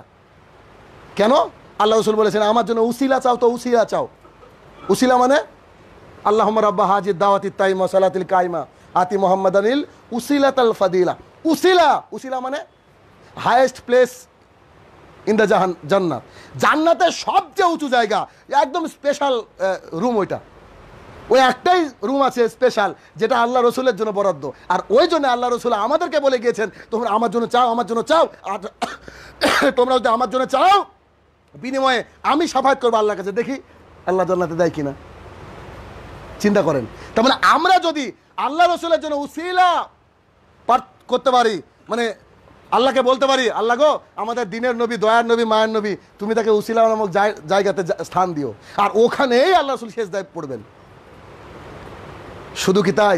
কেন আল্লাহ রসুল বলেছেন আমার জন্য উসিলা চাও তো উসিলা চাও উসিলা মানে আল্লাহ রাব্বা হাজির দাওয়াতি তাইমা সালাতিল কাইমা আতি মোহাম্মদ আনিল উসিলা তাল ফাদিলা উসিলা উসিলা মানে হায়েস্ট প্লেস ইন দ্য জাহান জান্নাত জান্নাতের সবচেয়ে উঁচু জায়গা একদম স্পেশাল রুম ওইটা ওই একটাই রুম আছে স্পেশাল যেটা আল্লাহ রসুলের জন্য বরাদ্দ আর ওই জন্য আল্লাহ রসুল আমাদেরকে বলে গিয়েছেন তোমরা আমার জন্য চাও আমার জন্য চাও আর তোমরা যদি আমার জন্য চাও বিনিময়ে আমি সাফাত করবো আল্লাহর কাছে দেখি আল্লাহ জাল্লাতে দেয় কিনা চিন্তা করেন তার মানে আমরা যদি আল্লাহ রসুলের জন্য উসিলা পাঠ করতে পারি মানে আল্লাহকে বলতে পারি আল্লাহ গো আমাদের দিনের নবী দয়ার নবী মায়ের নবী তুমি তাকে উসিলা নামক জায়গাতে স্থান দিও আর ওখানেই আল্লাহ রসুল শেষ দায় পড়বেন শুধু কি তাই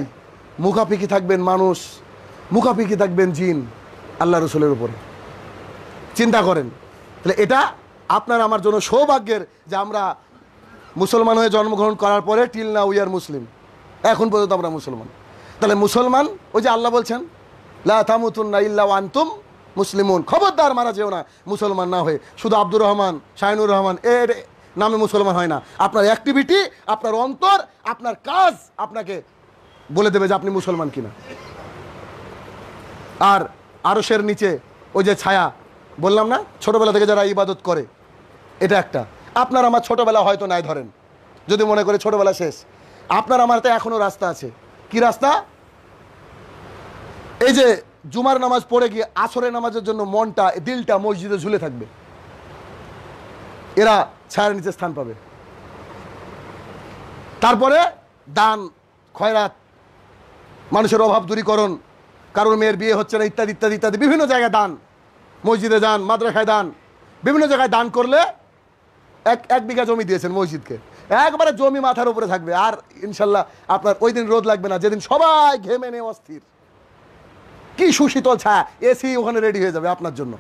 মুখাপিকি থাকবেন মানুষ মুখাপিকি থাকবেন জিন আল্লাহ রসুলের উপরে চিন্তা করেন তাহলে এটা আপনার আমার জন্য সৌভাগ্যের যে আমরা মুসলমান হয়ে জন্মগ্রহণ করার পরে টিল না উই আর মুসলিম এখন পর্যন্ত আমরা মুসলমান তাহলে মুসলমান ওই যে আল্লাহ বলছেন লাথামুতুন্না ইল্লা আন্তুম মুসলিমুন খবরদার মারা যেও না মুসলমান না হয়ে শুধু আব্দুর রহমান শাহিনুর রহমান এর নামে মুসলমান হয় না আপনার অ্যাক্টিভিটি আপনার অন্তর আপনার কাজ আপনাকে বলে দেবে যে আপনি মুসলমান কিনা আর আরসের নিচে ওই যে ছায়া বললাম না ছোটোবেলা থেকে যারা ইবাদত করে এটা একটা আপনার আমার ছোটবেলা হয়তো নাই ধরেন যদি মনে করে ছোটোবেলা শেষ আপনার আমার তো এখনও রাস্তা আছে কি রাস্তা এই যে জুমার নামাজ পড়ে গিয়ে আসরের নামাজের জন্য মনটা দিলটা মসজিদে ঝুলে থাকবে এরা ছায়ার নিচে স্থান পাবে তারপরে দান খয়রাত মানুষের অভাব দূরীকরণ কারোর মেয়ের বিয়ে হচ্ছে না ইত্যাদি ইত্যাদি ইত্যাদি বিভিন্ন জায়গায় দান মসজিদে দান মাদ্রাসায় দান বিভিন্ন জায়গায় দান করলে এক এক বিঘা জমি দিয়েছেন মসজিদকে একবারে জমি মাথার উপরে থাকবে আর ইনশাল্লাহ আপনার ওই দিন রোদ লাগবে না যেদিন সবাই ঘেমে নেই অস্থির কি সুশীতল ছায়া এসি ওখানে রেডি হয়ে যাবে আপনার জন্য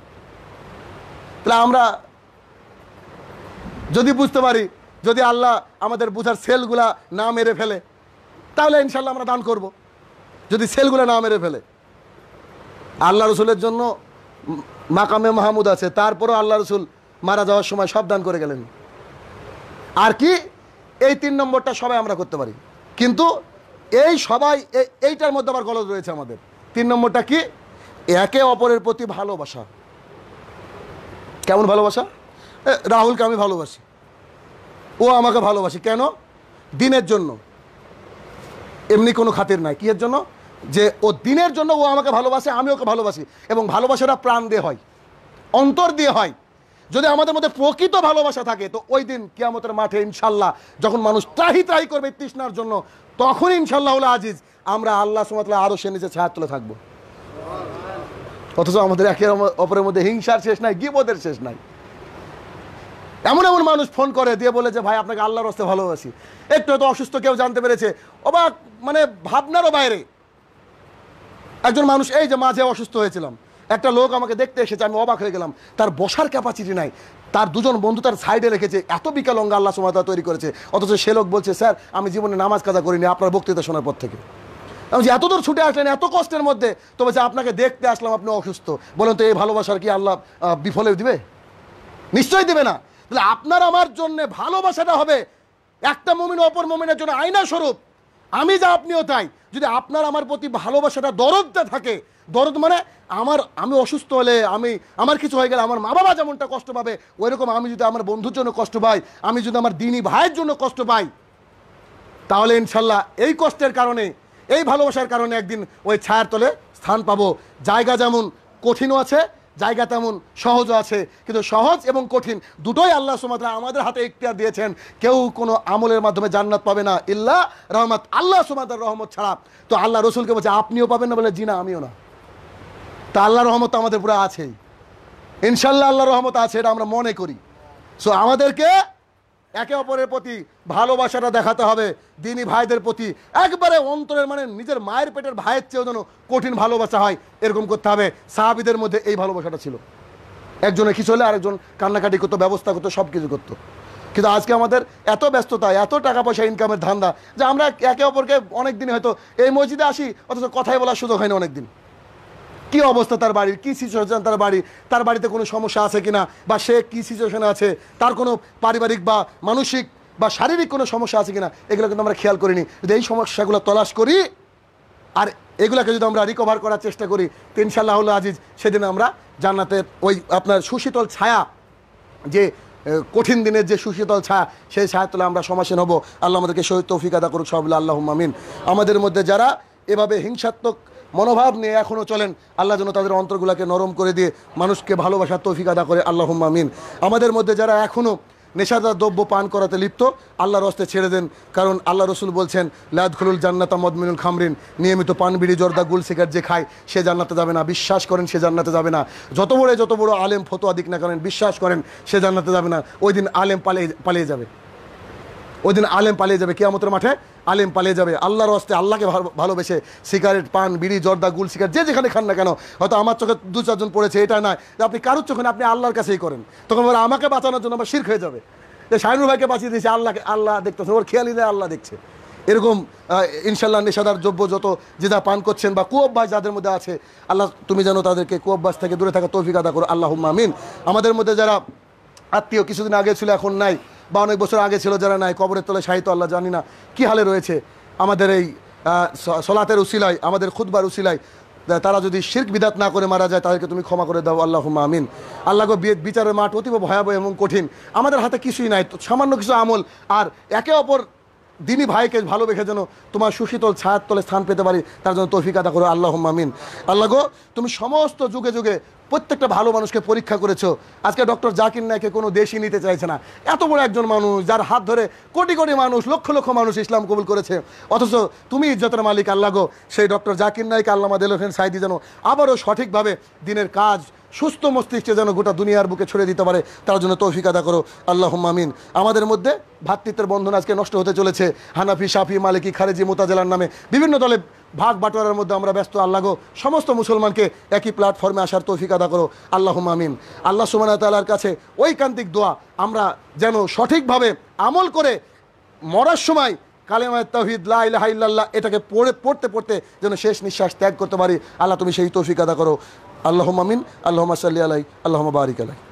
তাহলে আমরা যদি বুঝতে পারি যদি আল্লাহ আমাদের বুঝার সেলগুলা না মেরে ফেলে তাহলে ইনশাল্লাহ আমরা দান করব। যদি সেলগুলা না মেরে ফেলে আল্লাহ রসুলের জন্য মাকামে মাহমুদ আছে তারপরও আল্লাহ রসুল মারা যাওয়ার সময় সাবধান করে গেলেন আর কি এই তিন নম্বরটা সবাই আমরা করতে পারি কিন্তু এই সবাই এইটার মধ্যে আবার গলদ রয়েছে আমাদের তিন নম্বরটা কি একে অপরের প্রতি ভালোবাসা কেমন ভালোবাসা রাহুলকে আমি ভালোবাসি ও আমাকে ভালোবাসি কেন দিনের জন্য এমনি কোনো খাতির নাই কিয়ের জন্য যে ও দিনের জন্য ও আমাকে ভালোবাসে আমি ওকে ভালোবাসি এবং ভালোবাসাটা প্রাণ দিয়ে হয় অন্তর দিয়ে হয় যদি আমাদের মধ্যে প্রকৃত ভালোবাসা থাকে তো ওই দিন কিয়ামতের মাঠে ইনশাল্লাহ যখন মানুষ ত্রাহি ত্রাহি করবে তৃষ্ণার জন্য তখন ইনশাল্লাহ হলে আজিজ আমরা আল্লাহ সুমাতলা আরও সে নিচে ছায়া তুলে থাকবো অথচ আমাদের একে অপরের মধ্যে হিংসার শেষ নাই গিবদের শেষ নাই এমন এমন মানুষ ফোন করে দিয়ে বলে যে ভাই আপনাকে আল্লাহর হস্তে ভালোবাসি একটু হয়তো অসুস্থ কেউ জানতে পেরেছে অবাক মানে ভাবনারও বাইরে একজন মানুষ এই যে মাঝে অসুস্থ হয়েছিলাম একটা লোক আমাকে দেখতে এসেছে আমি অবাক হয়ে গেলাম তার বসার ক্যাপাসিটি নাই তার দুজন বন্ধু তার সাইডে রেখেছে এত অঙ্গ আল্লাহ সুমাতা তৈরি করেছে অথচ সে লোক বলছে স্যার আমি জীবনে নামাজ কাজা করিনি আপনার বক্তৃতা শোনার পর থেকে আমি যে এতদূর ছুটে আসলেন এত কষ্টের মধ্যে তো বলছে আপনাকে দেখতে আসলাম আপনি অসুস্থ বলেন তো এই ভালোবাসার কি আল্লাহ বিফলে দিবে নিশ্চয়ই দেবে না তাহলে আপনার আমার জন্য ভালোবাসাটা হবে একটা মমিন অপর মমিনের জন্য আয়না স্বরূপ আমি যা আপনিও তাই যদি আপনার আমার প্রতি ভালোবাসাটা দরদটা থাকে দরদ মানে আমার আমি অসুস্থ হলে আমি আমার কিছু হয়ে গেলে আমার মা বাবা যেমনটা কষ্ট পাবে ওইরকম আমি যদি আমার বন্ধুর জন্য কষ্ট পাই আমি যদি আমার দিনী ভাইয়ের জন্য কষ্ট পাই তাহলে ইনশাল্লাহ এই কষ্টের কারণে এই ভালোবাসার কারণে একদিন ওই ছায়ার তলে স্থান পাবো জায়গা যেমন কঠিনও আছে জায়গা তেমন সহজও আছে কিন্তু সহজ এবং কঠিন দুটোই আল্লাহ সুমাত্রা আমাদের হাতে ইখতিয়ার দিয়েছেন কেউ কোনো আমলের মাধ্যমে জান্নাত পাবে না ইল্লা রহমত আল্লাহ সুমাতার রহমত ছাড়া তো আল্লাহ রসুলকে বলছে আপনিও পাবেন না বলে জিনা আমিও না তা আল্লাহ রহমত আমাদের পুরো আছেই ইনশাল্লাহ আল্লাহ রহমত আছে এটা আমরা মনে করি সো আমাদেরকে একে অপরের প্রতি ভালোবাসাটা দেখাতে হবে দিনী ভাইদের প্রতি একবারে অন্তরের মানে নিজের মায়ের পেটের ভাইয়ের চেয়েও যেন কঠিন ভালোবাসা হয় এরকম করতে হবে সাহাবিদের মধ্যে এই ভালোবাসাটা ছিল একজনে কিছু হলে আরেকজন কান্নাকাটি করতো ব্যবস্থা করতো সব কিছু করতো কিন্তু আজকে আমাদের এত ব্যস্ততা এত টাকা পয়সা ইনকামের ধান্দা যে আমরা একে অপরকে অনেক দিন হয়তো এই মসজিদে আসি অথচ কথাই বলার সুযোগ হয়নি অনেকদিন অনেক দিন কি অবস্থা তার বাড়ির কি সিচুয়েশন তার বাড়ি তার বাড়িতে কোনো সমস্যা আছে কিনা বা সে কি সিচুয়েশনে আছে তার কোনো পারিবারিক বা মানসিক বা শারীরিক কোনো সমস্যা আছে কিনা এগুলো কিন্তু আমরা খেয়াল করিনি যদি এই সমস্যাগুলো তলাশ করি আর এগুলোকে যদি আমরা রিকভার করার চেষ্টা করি তিনশাল্লাহ হল আজিজ সেদিন আমরা জান্নাতের ওই আপনার সুশীতল ছায়া যে কঠিন দিনের যে সুশীতল ছায়া সেই ছায়া তোলে আমরা সমাসীন হব আল্লাহ আমাদেরকে শহীদ তৌফিক আদা করুক সবুল্লা আল্লাহ মামিন আমাদের মধ্যে যারা এভাবে হিংসাত্মক মনোভাব নিয়ে এখনও চলেন আল্লাহ যেন তাদের অন্তরগুলোকে নরম করে দিয়ে মানুষকে ভালোবাসার তৌফিক আদা করে আল্লাহ মামিন আমাদের মধ্যে যারা এখনও নেশাদার দ্রব্য পান করাতে লিপ্ত আল্লাহর হস্তে ছেড়ে দেন কারণ আল্লাহ রসুল বলছেন লাদখুলুল জান্নাতা মদমিনুল খামরিন নিয়মিত পান বিড়ি জর্দা গুল যে খায় সে জান্নাতে যাবে না বিশ্বাস করেন সে জান্নাতে যাবে না যত বড় যত বড় আলেম ফতোয়া দিক না করেন বিশ্বাস করেন সে জান্নাতে যাবে না ওই দিন আলেম পালিয়ে পালিয়ে যাবে ওই দিন আলেম পালিয়ে যাবে কেয়ামতের মাঠে আলেম পালিয়ে যাবে আল্লাহর হস্তে আল্লাহকে ভালোবেসে সিগারেট পান বিড়ি জর্দা গুল সিগারেট যে যেখানে খান না কেন হয়তো আমার চোখে দু চারজন পড়েছে এটা নয় আপনি কারোর চোখে আপনি আল্লাহর কাছেই করেন তখন বলে আমাকে বাঁচানোর জন্য আমার শির্ক হয়ে যাবে যে শাহিনুর ভাইকে বাঁচিয়ে দিয়েছে আল্লাহকে আল্লাহ দেখতেছে ওর খেয়ালি নেই আল্লাহ দেখছে এরকম ইনশাল্লাহ নেশাদার দ্রব্য যত যে যা পান করছেন বা কুয়োভ্যাস যাদের মধ্যে আছে আল্লাহ তুমি যেন তাদেরকে কুয়োভ্যাস থেকে দূরে থাকা তৌফিক আদা করো আল্লাহ আমিন আমাদের মধ্যে যারা আত্মীয় কিছুদিন আগে ছিল এখন নাই বা অনেক বছর আগে ছিল যারা নাই কবরের তলে সাহিত্য আল্লাহ জানি না কী হালে রয়েছে আমাদের এই সলাতের উসিলাই আমাদের খুদবার উসিলাই তারা যদি শির্ক বিদাত না করে মারা যায় তাদেরকে তুমি ক্ষমা করে দাও আল্লাহ আমিন আল্লাহ বিচারের মাঠ অতীব ভয়াবহ এবং কঠিন আমাদের হাতে কিছুই নাই সামান্য কিছু আমল আর একে অপর দিনী ভাইকে ভালোবেসে যেন তোমার সুশীতল ছায়ার তলে স্থান পেতে পারি তার জন্য তৌফিক আদা করো আল্লাহ আমিন আল্লাহ তুমি সমস্ত যুগে যুগে প্রত্যেকটা ভালো মানুষকে পরীক্ষা করেছো আজকে ডক্টর জাকির নায়কে কোনো দেশই নিতে চাইছে না এত বড় একজন মানুষ যার হাত ধরে কোটি কোটি মানুষ লক্ষ লক্ষ মানুষ ইসলাম কবুল করেছে অথচ তুমি ইজ্জতের মালিক আল্লাহ গো সেই ডক্টর জাকির নায়ক আল্লামা দেল হোসেন সাইদি যেন আবারও সঠিকভাবে দিনের কাজ সুস্থ মস্তিষ্কে যেন গোটা দুনিয়ার বুকে ছড়িয়ে দিতে পারে তার জন্য তৌফিক আদা করো আল্লাহ মামিন আমাদের মধ্যে ভাতৃত্বের বন্ধন আজকে নষ্ট হতে চলেছে হানাফি সাফি মালিকি খারেজি মোতাজেলার নামে বিভিন্ন দলে ভাগ বাটোয়ারার মধ্যে আমরা ব্যস্ত আল্লাহ গো সমস্ত মুসলমানকে একই প্ল্যাটফর্মে আসার তৌফিক আদা করো আল্লাহ মামিন আল্লাহ সুমান তালার কাছে ওই কান্তিক দোয়া আমরা যেন সঠিকভাবে আমল করে মরার সময় কালেমায় তহিদ লাহাইল্লাহ এটাকে পড়ে পড়তে পড়তে যেন শেষ নিঃশ্বাস ত্যাগ করতে পারি আল্লাহ তুমি সেই তৌফিক আদা করো আল্লাহ মামিন আল্লাহ সাল্লি আলাই আল্লাহ বারিক আলাই